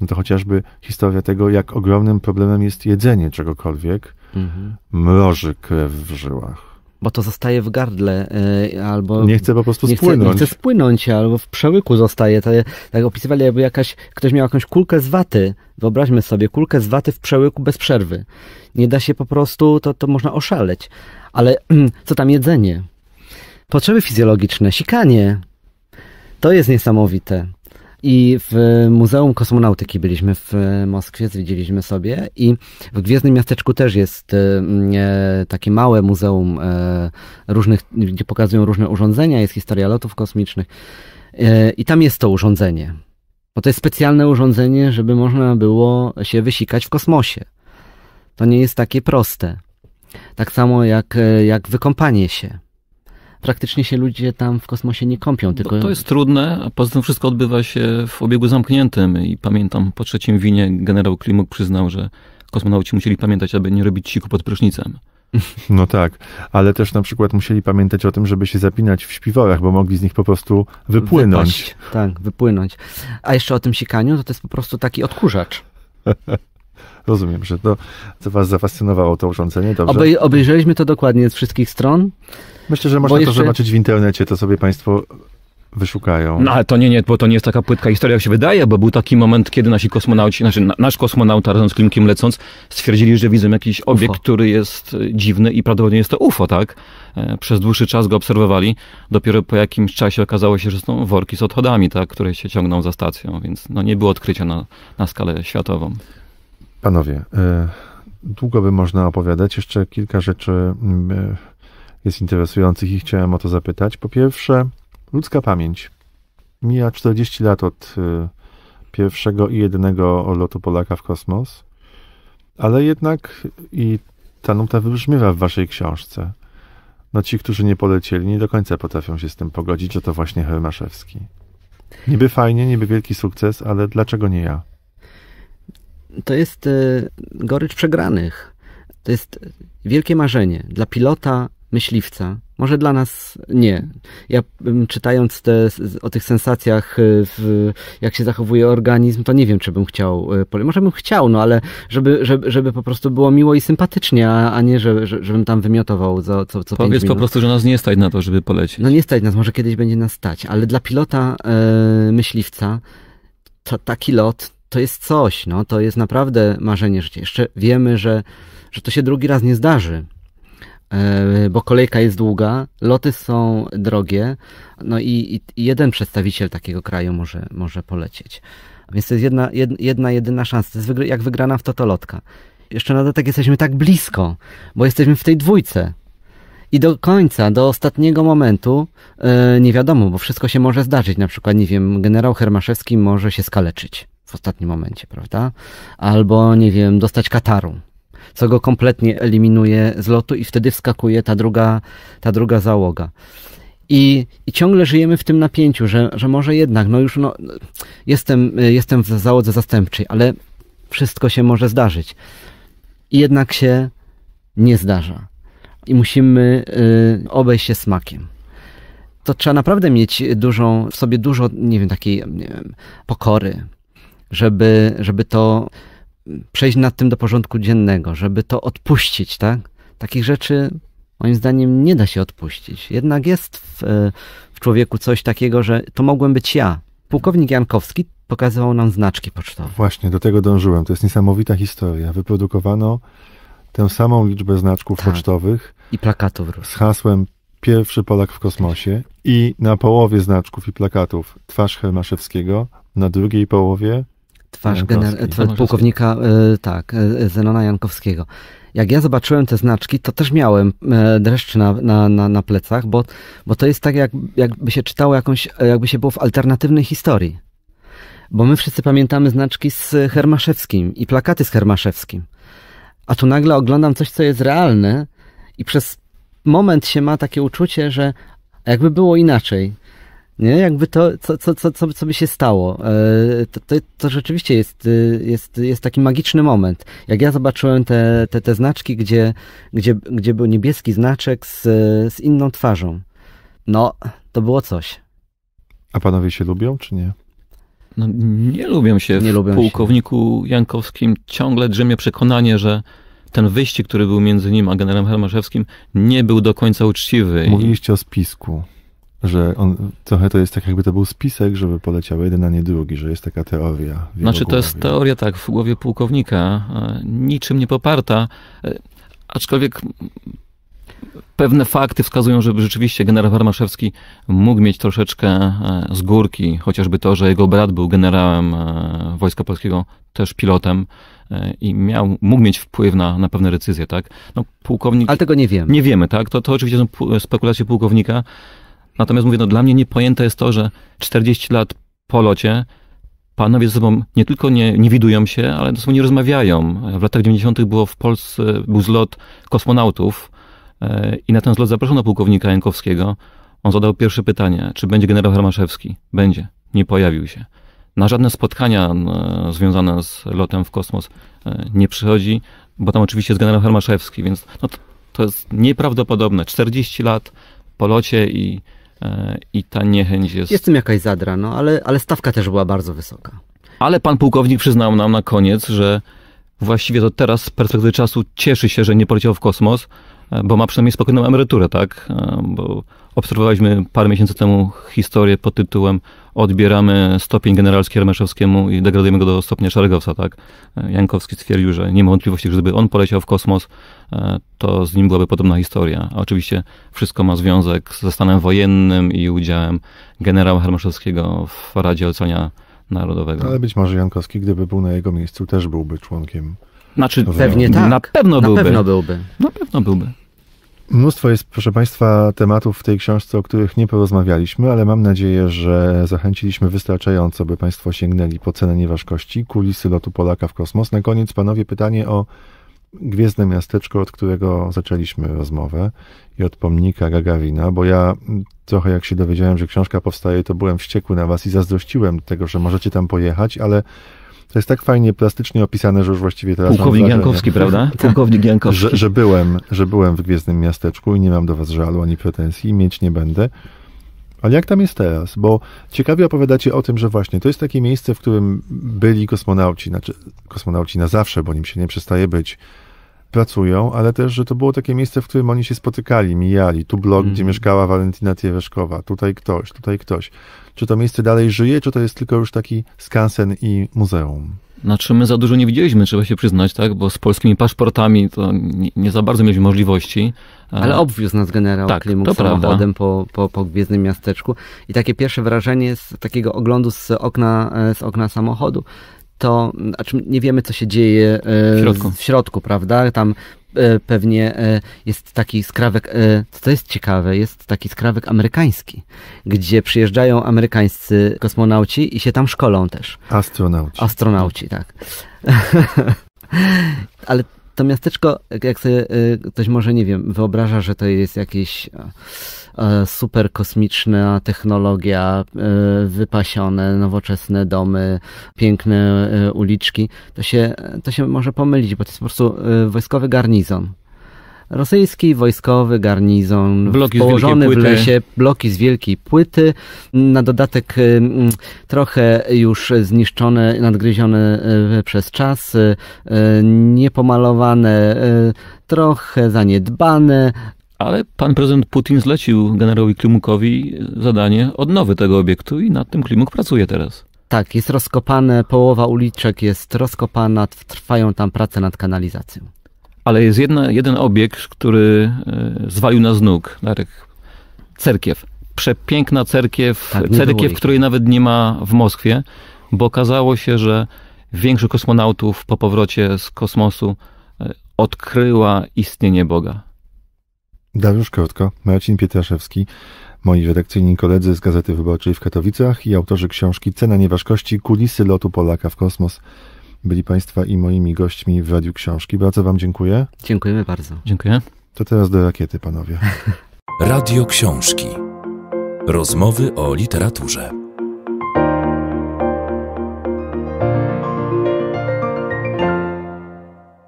no to chociażby historia tego, jak ogromnym problemem jest jedzenie czegokolwiek, mhm. mroży krew w żyłach bo to zostaje w gardle y, albo... Nie chce po prostu nie spłynąć. Chce, nie chce spłynąć albo w przełyku zostaje. To, tak opisywali, jakby jakaś, ktoś miał jakąś kulkę z waty. Wyobraźmy sobie, kulkę z waty w przełyku bez przerwy. Nie da się po prostu, to, to można oszaleć. Ale mm, co tam jedzenie? Potrzeby fizjologiczne, sikanie. To jest niesamowite. I w Muzeum Kosmonautyki byliśmy w Moskwie, zwiedziliśmy sobie i w Gwiezdnym Miasteczku też jest e, e, takie małe muzeum e, różnych, gdzie pokazują różne urządzenia, jest historia lotów kosmicznych i tam jest to urządzenie. Bo to jest specjalne urządzenie, żeby można było się wysikać w kosmosie. To nie jest takie proste. Tak samo jak, jak wykąpanie się praktycznie się ludzie tam w kosmosie nie kąpią. Tylko... to jest trudne, a poza tym wszystko odbywa się w obiegu zamkniętym i pamiętam po trzecim winie generał Klimuk przyznał, że kosmonauci musieli pamiętać, aby nie robić siku pod prysznicem. No tak, ale też na przykład musieli pamiętać o tym, żeby się zapinać w śpiworach, bo mogli z nich po prostu wypłynąć. Wypaść. Tak, wypłynąć. A jeszcze o tym sikaniu, to, to jest po prostu taki odkurzacz. Rozumiem, że to, co was zafascynowało to urządzenie. Dobrze. obejrzeliśmy to dokładnie z wszystkich stron. Myślę, że można jeszcze... to zobaczyć w internecie, to sobie państwo wyszukają. No ale to nie, nie, bo to nie jest taka płytka historia, jak się wydaje, bo był taki moment, kiedy nasi kosmonauci, znaczy nasz kosmonauta razem z Klimkiem lecąc, stwierdzili, że widzą jakiś obiekt, który jest e, dziwny i prawdopodobnie jest to UFO, tak? E, przez dłuższy czas go obserwowali, dopiero po jakimś czasie okazało się, że są worki z odchodami, tak? Które się ciągną za stacją, więc no nie było odkrycia na, na skalę światową. Panowie, e, długo by można opowiadać. Jeszcze kilka rzeczy mm, e, jest interesujących i chciałem o to zapytać. Po pierwsze, ludzka pamięć. Mija 40 lat od e, pierwszego i jedynego lotu Polaka w kosmos, ale jednak i ta nuta wybrzmiewa w waszej książce. No ci, którzy nie polecieli, nie do końca potrafią się z tym pogodzić, że to właśnie Hermaszewski. Niby fajnie, niby wielki sukces, ale dlaczego nie ja? to jest e, gorycz przegranych. To jest wielkie marzenie dla pilota, myśliwca. Może dla nas nie. Ja czytając te, o tych sensacjach, e, w, jak się zachowuje organizm, to nie wiem, czy bym chciał. E, może bym chciał, no ale żeby, żeby, żeby po prostu było miło i sympatycznie, a, a nie, że, że, żebym tam wymiotował za, co, co Powiedz po prostu, że nas nie stać na to, żeby polecieć. No nie stać nas, może kiedyś będzie nas stać, ale dla pilota myśliwca to taki lot to jest coś, no, to jest naprawdę marzenie życia. Jeszcze wiemy, że, że to się drugi raz nie zdarzy, e, bo kolejka jest długa, loty są drogie, no i, i jeden przedstawiciel takiego kraju może, może polecieć. Więc to jest jedna, jedna jedyna szansa. To jest jak wygrana w totolotka. Jeszcze na dodatek jesteśmy tak blisko, bo jesteśmy w tej dwójce. I do końca, do ostatniego momentu e, nie wiadomo, bo wszystko się może zdarzyć. Na przykład, nie wiem, generał Hermaszewski może się skaleczyć w ostatnim momencie, prawda? Albo, nie wiem, dostać kataru, co go kompletnie eliminuje z lotu i wtedy wskakuje ta druga, ta druga załoga. I, I ciągle żyjemy w tym napięciu, że, że może jednak, no już no, jestem, jestem w załodze zastępczej, ale wszystko się może zdarzyć. I jednak się nie zdarza. I musimy y, obejść się smakiem to trzeba naprawdę mieć dużą, w sobie dużo, nie wiem, takiej nie wiem, pokory, żeby, żeby to przejść nad tym do porządku dziennego, żeby to odpuścić, tak? Takich rzeczy moim zdaniem nie da się odpuścić. Jednak jest w, w człowieku coś takiego, że to mogłem być ja. Pułkownik Jankowski pokazywał nam znaczki pocztowe. Właśnie, do tego dążyłem. To jest niesamowita historia. Wyprodukowano tę samą liczbę znaczków tak. pocztowych i plakatów z hasłem Pierwszy Polak w kosmosie i na połowie znaczków i plakatów twarz Hermaszewskiego, na drugiej połowie twarz, gener, pułkownika y, tak, e, Zenona Jankowskiego. Jak ja zobaczyłem te znaczki, to też miałem e, dreszcz na, na, na, na plecach, bo, bo to jest tak, jak, jakby się czytało jakąś, jakby się było w alternatywnej historii. Bo my wszyscy pamiętamy znaczki z Hermaszewskim i plakaty z Hermaszewskim. A tu nagle oglądam coś, co jest realne i przez moment się ma takie uczucie, że jakby było inaczej. Nie? Jakby to, co, co, co, co, co by się stało. E, to, to, to rzeczywiście jest, e, jest, jest taki magiczny moment. Jak ja zobaczyłem te, te, te znaczki, gdzie, gdzie, gdzie był niebieski znaczek z, z inną twarzą. No, to było coś. A panowie się lubią, czy nie? No, nie lubią się. Nie w lubią pułkowniku się. Jankowskim ciągle drzemie przekonanie, że ten wyścig, który był między nim a generałem Hermaszewskim, nie był do końca uczciwy. Mówiliście o spisku że on trochę to jest tak, jakby to był spisek, żeby poleciał jeden, a nie drugi, że jest taka teoria. Znaczy, to jest teoria, tak, w głowie pułkownika, e, niczym nie poparta, e, aczkolwiek pewne fakty wskazują, że rzeczywiście generał Warmaszewski mógł mieć troszeczkę e, z górki, chociażby to, że jego brat był generałem Wojska Polskiego, też pilotem i miał, mógł mieć wpływ na, na pewne decyzje, tak? No, pułkownik... Ale tego nie wiemy. Nie wiemy, tak? To, to oczywiście są spekulacje pułkownika, Natomiast mówię, no dla mnie niepojęte jest to, że 40 lat po locie panowie ze sobą nie tylko nie, nie widują się, ale ze sobą nie rozmawiają. W latach 90. było w Polsce, był zlot kosmonautów e, i na ten zlot zaproszono pułkownika Jankowskiego. On zadał pierwsze pytanie, czy będzie generał Hermaszewski? Będzie. Nie pojawił się. Na żadne spotkania e, związane z lotem w kosmos e, nie przychodzi, bo tam oczywiście jest generał Hermaszewski, więc no to, to jest nieprawdopodobne. 40 lat po locie i E, i ta niechęć jest... jestem jakaś zadra, no, ale, ale stawka też była bardzo wysoka. Ale pan pułkownik przyznał nam na koniec, że właściwie to teraz z perspektywy czasu cieszy się, że nie poleciał w kosmos, e, bo ma przynajmniej spokojną emeryturę, tak? E, bo obserwowaliśmy parę miesięcy temu historię pod tytułem odbieramy stopień generalski Hermoszewskiemu i degradujemy go do stopnia szeregowca, tak? E, Jankowski stwierdził, że nie ma wątpliwości, że gdyby on poleciał w kosmos, to z nim byłaby podobna historia. A oczywiście wszystko ma związek ze stanem wojennym i udziałem generała Hermoszewskiego w Radzie Ocenia Narodowego. Ale być może Jankowski, gdyby był na jego miejscu, też byłby członkiem. Znaczy, pewnie tak. Na pewno byłby. Na pewno byłby. Na pewno byłby. Mnóstwo jest, proszę Państwa, tematów w tej książce, o których nie porozmawialiśmy, ale mam nadzieję, że zachęciliśmy wystarczająco, by Państwo sięgnęli po cenę nieważkości, kulisy lotu Polaka w kosmos. Na koniec, panowie, pytanie o Gwiezdne Miasteczko, od którego zaczęliśmy rozmowę i od pomnika Gagawina, bo ja trochę jak się dowiedziałem, że książka powstaje, to byłem wściekły na was i zazdrościłem tego, że możecie tam pojechać, ale to jest tak fajnie plastycznie opisane, że już właściwie teraz. Pułkownik Jankowski, prawda? Pułkownik Jankowski. Że, że, byłem, że byłem w Gwiezdnym Miasteczku i nie mam do was żalu ani pretensji, mieć nie będę. Ale jak tam jest teraz? Bo ciekawie opowiadacie o tym, że właśnie to jest takie miejsce, w którym byli kosmonauci, znaczy kosmonauci na zawsze, bo nim się nie przestaje być pracują, ale też, że to było takie miejsce, w którym oni się spotykali, mijali. Tu blog, mm. gdzie mhm. mieszkała Walentina Tiereszkowa, tutaj ktoś, tutaj ktoś. Czy to miejsce dalej żyje, czy to jest tylko już taki skansen i muzeum? Znaczy my za dużo nie widzieliśmy, trzeba się przyznać, tak? Bo z polskimi paszportami to nie, nie za bardzo mieliśmy możliwości. E, ale obwiózł nas generał tak, Klimu samochodem po, po, po Gwiezdnym Miasteczku. I takie pierwsze wrażenie z takiego oglądu z okna, e, z okna samochodu to znaczy nie wiemy, co się dzieje e, w środku, w środku prawda? Tam e, pewnie e, jest taki skrawek, co jest ciekawe, jest taki skrawek amerykański, gdzie przyjeżdżają amerykańscy kosmonauci i się tam szkolą też. Astronauci. Astronauci, tak. Ale to miasteczko, jak sobie y, ktoś może, nie wiem, wyobraża, że to jest jakieś e, e, super kosmiczna technologia, e, wypasione, nowoczesne domy, piękne uliczki, to się, to się może pomylić, bo to jest po prostu wojskowy garnizon rosyjski wojskowy garnizon bloki położony w lesie, bloki z wielkiej płyty, na dodatek trochę już zniszczone, nadgryzione e, przez czas, e, e, niepomalowane, trochę zaniedbane, ale pan prezydent Putin zlecił generałowi Klimukowi zadanie odnowy tego obiektu i nad tym Klimuk pracuje teraz. Tak, jest rozkopane, połowa uliczek jest rozkopana, trwają tam prace nad kanalizacją ale jest jedna, jeden obiekt, który e, zwalił nas z nóg. Darek, cerkiew. Przepiękna cerkiew, tak, cerkiew, której nawet nie ma w Moskwie, bo okazało się, że większość kosmonautów po powrocie z kosmosu e, odkryła istnienie Boga. Dariusz Krótko, Marcin Pietraszewski, moi redakcyjni koledzy z Gazety Wyborczej w Katowicach i autorzy książki Cena Nieważkości – Kulisy lotu Polaka w kosmos – byli Państwa i moimi gośćmi w Radiu Książki. Bardzo Wam dziękuję. Dziękujemy bardzo. Dziękuję. To teraz do rakiety, panowie. Radio Książki. Rozmowy o literaturze.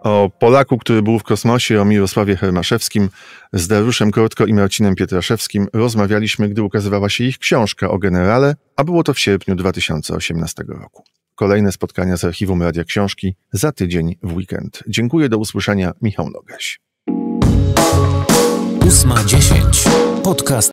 O Polaku, który był w kosmosie, o Mirosławie Hermaszewskim, z Dariuszem Kortko i Marcinem Pietraszewskim rozmawialiśmy, gdy ukazywała się ich książka o generale, a było to w sierpniu 2018 roku. Kolejne spotkania z Archiwum Radia Książki za tydzień w weekend. Dziękuję, do usłyszenia. Michał Nogaś. 8.10. Podcast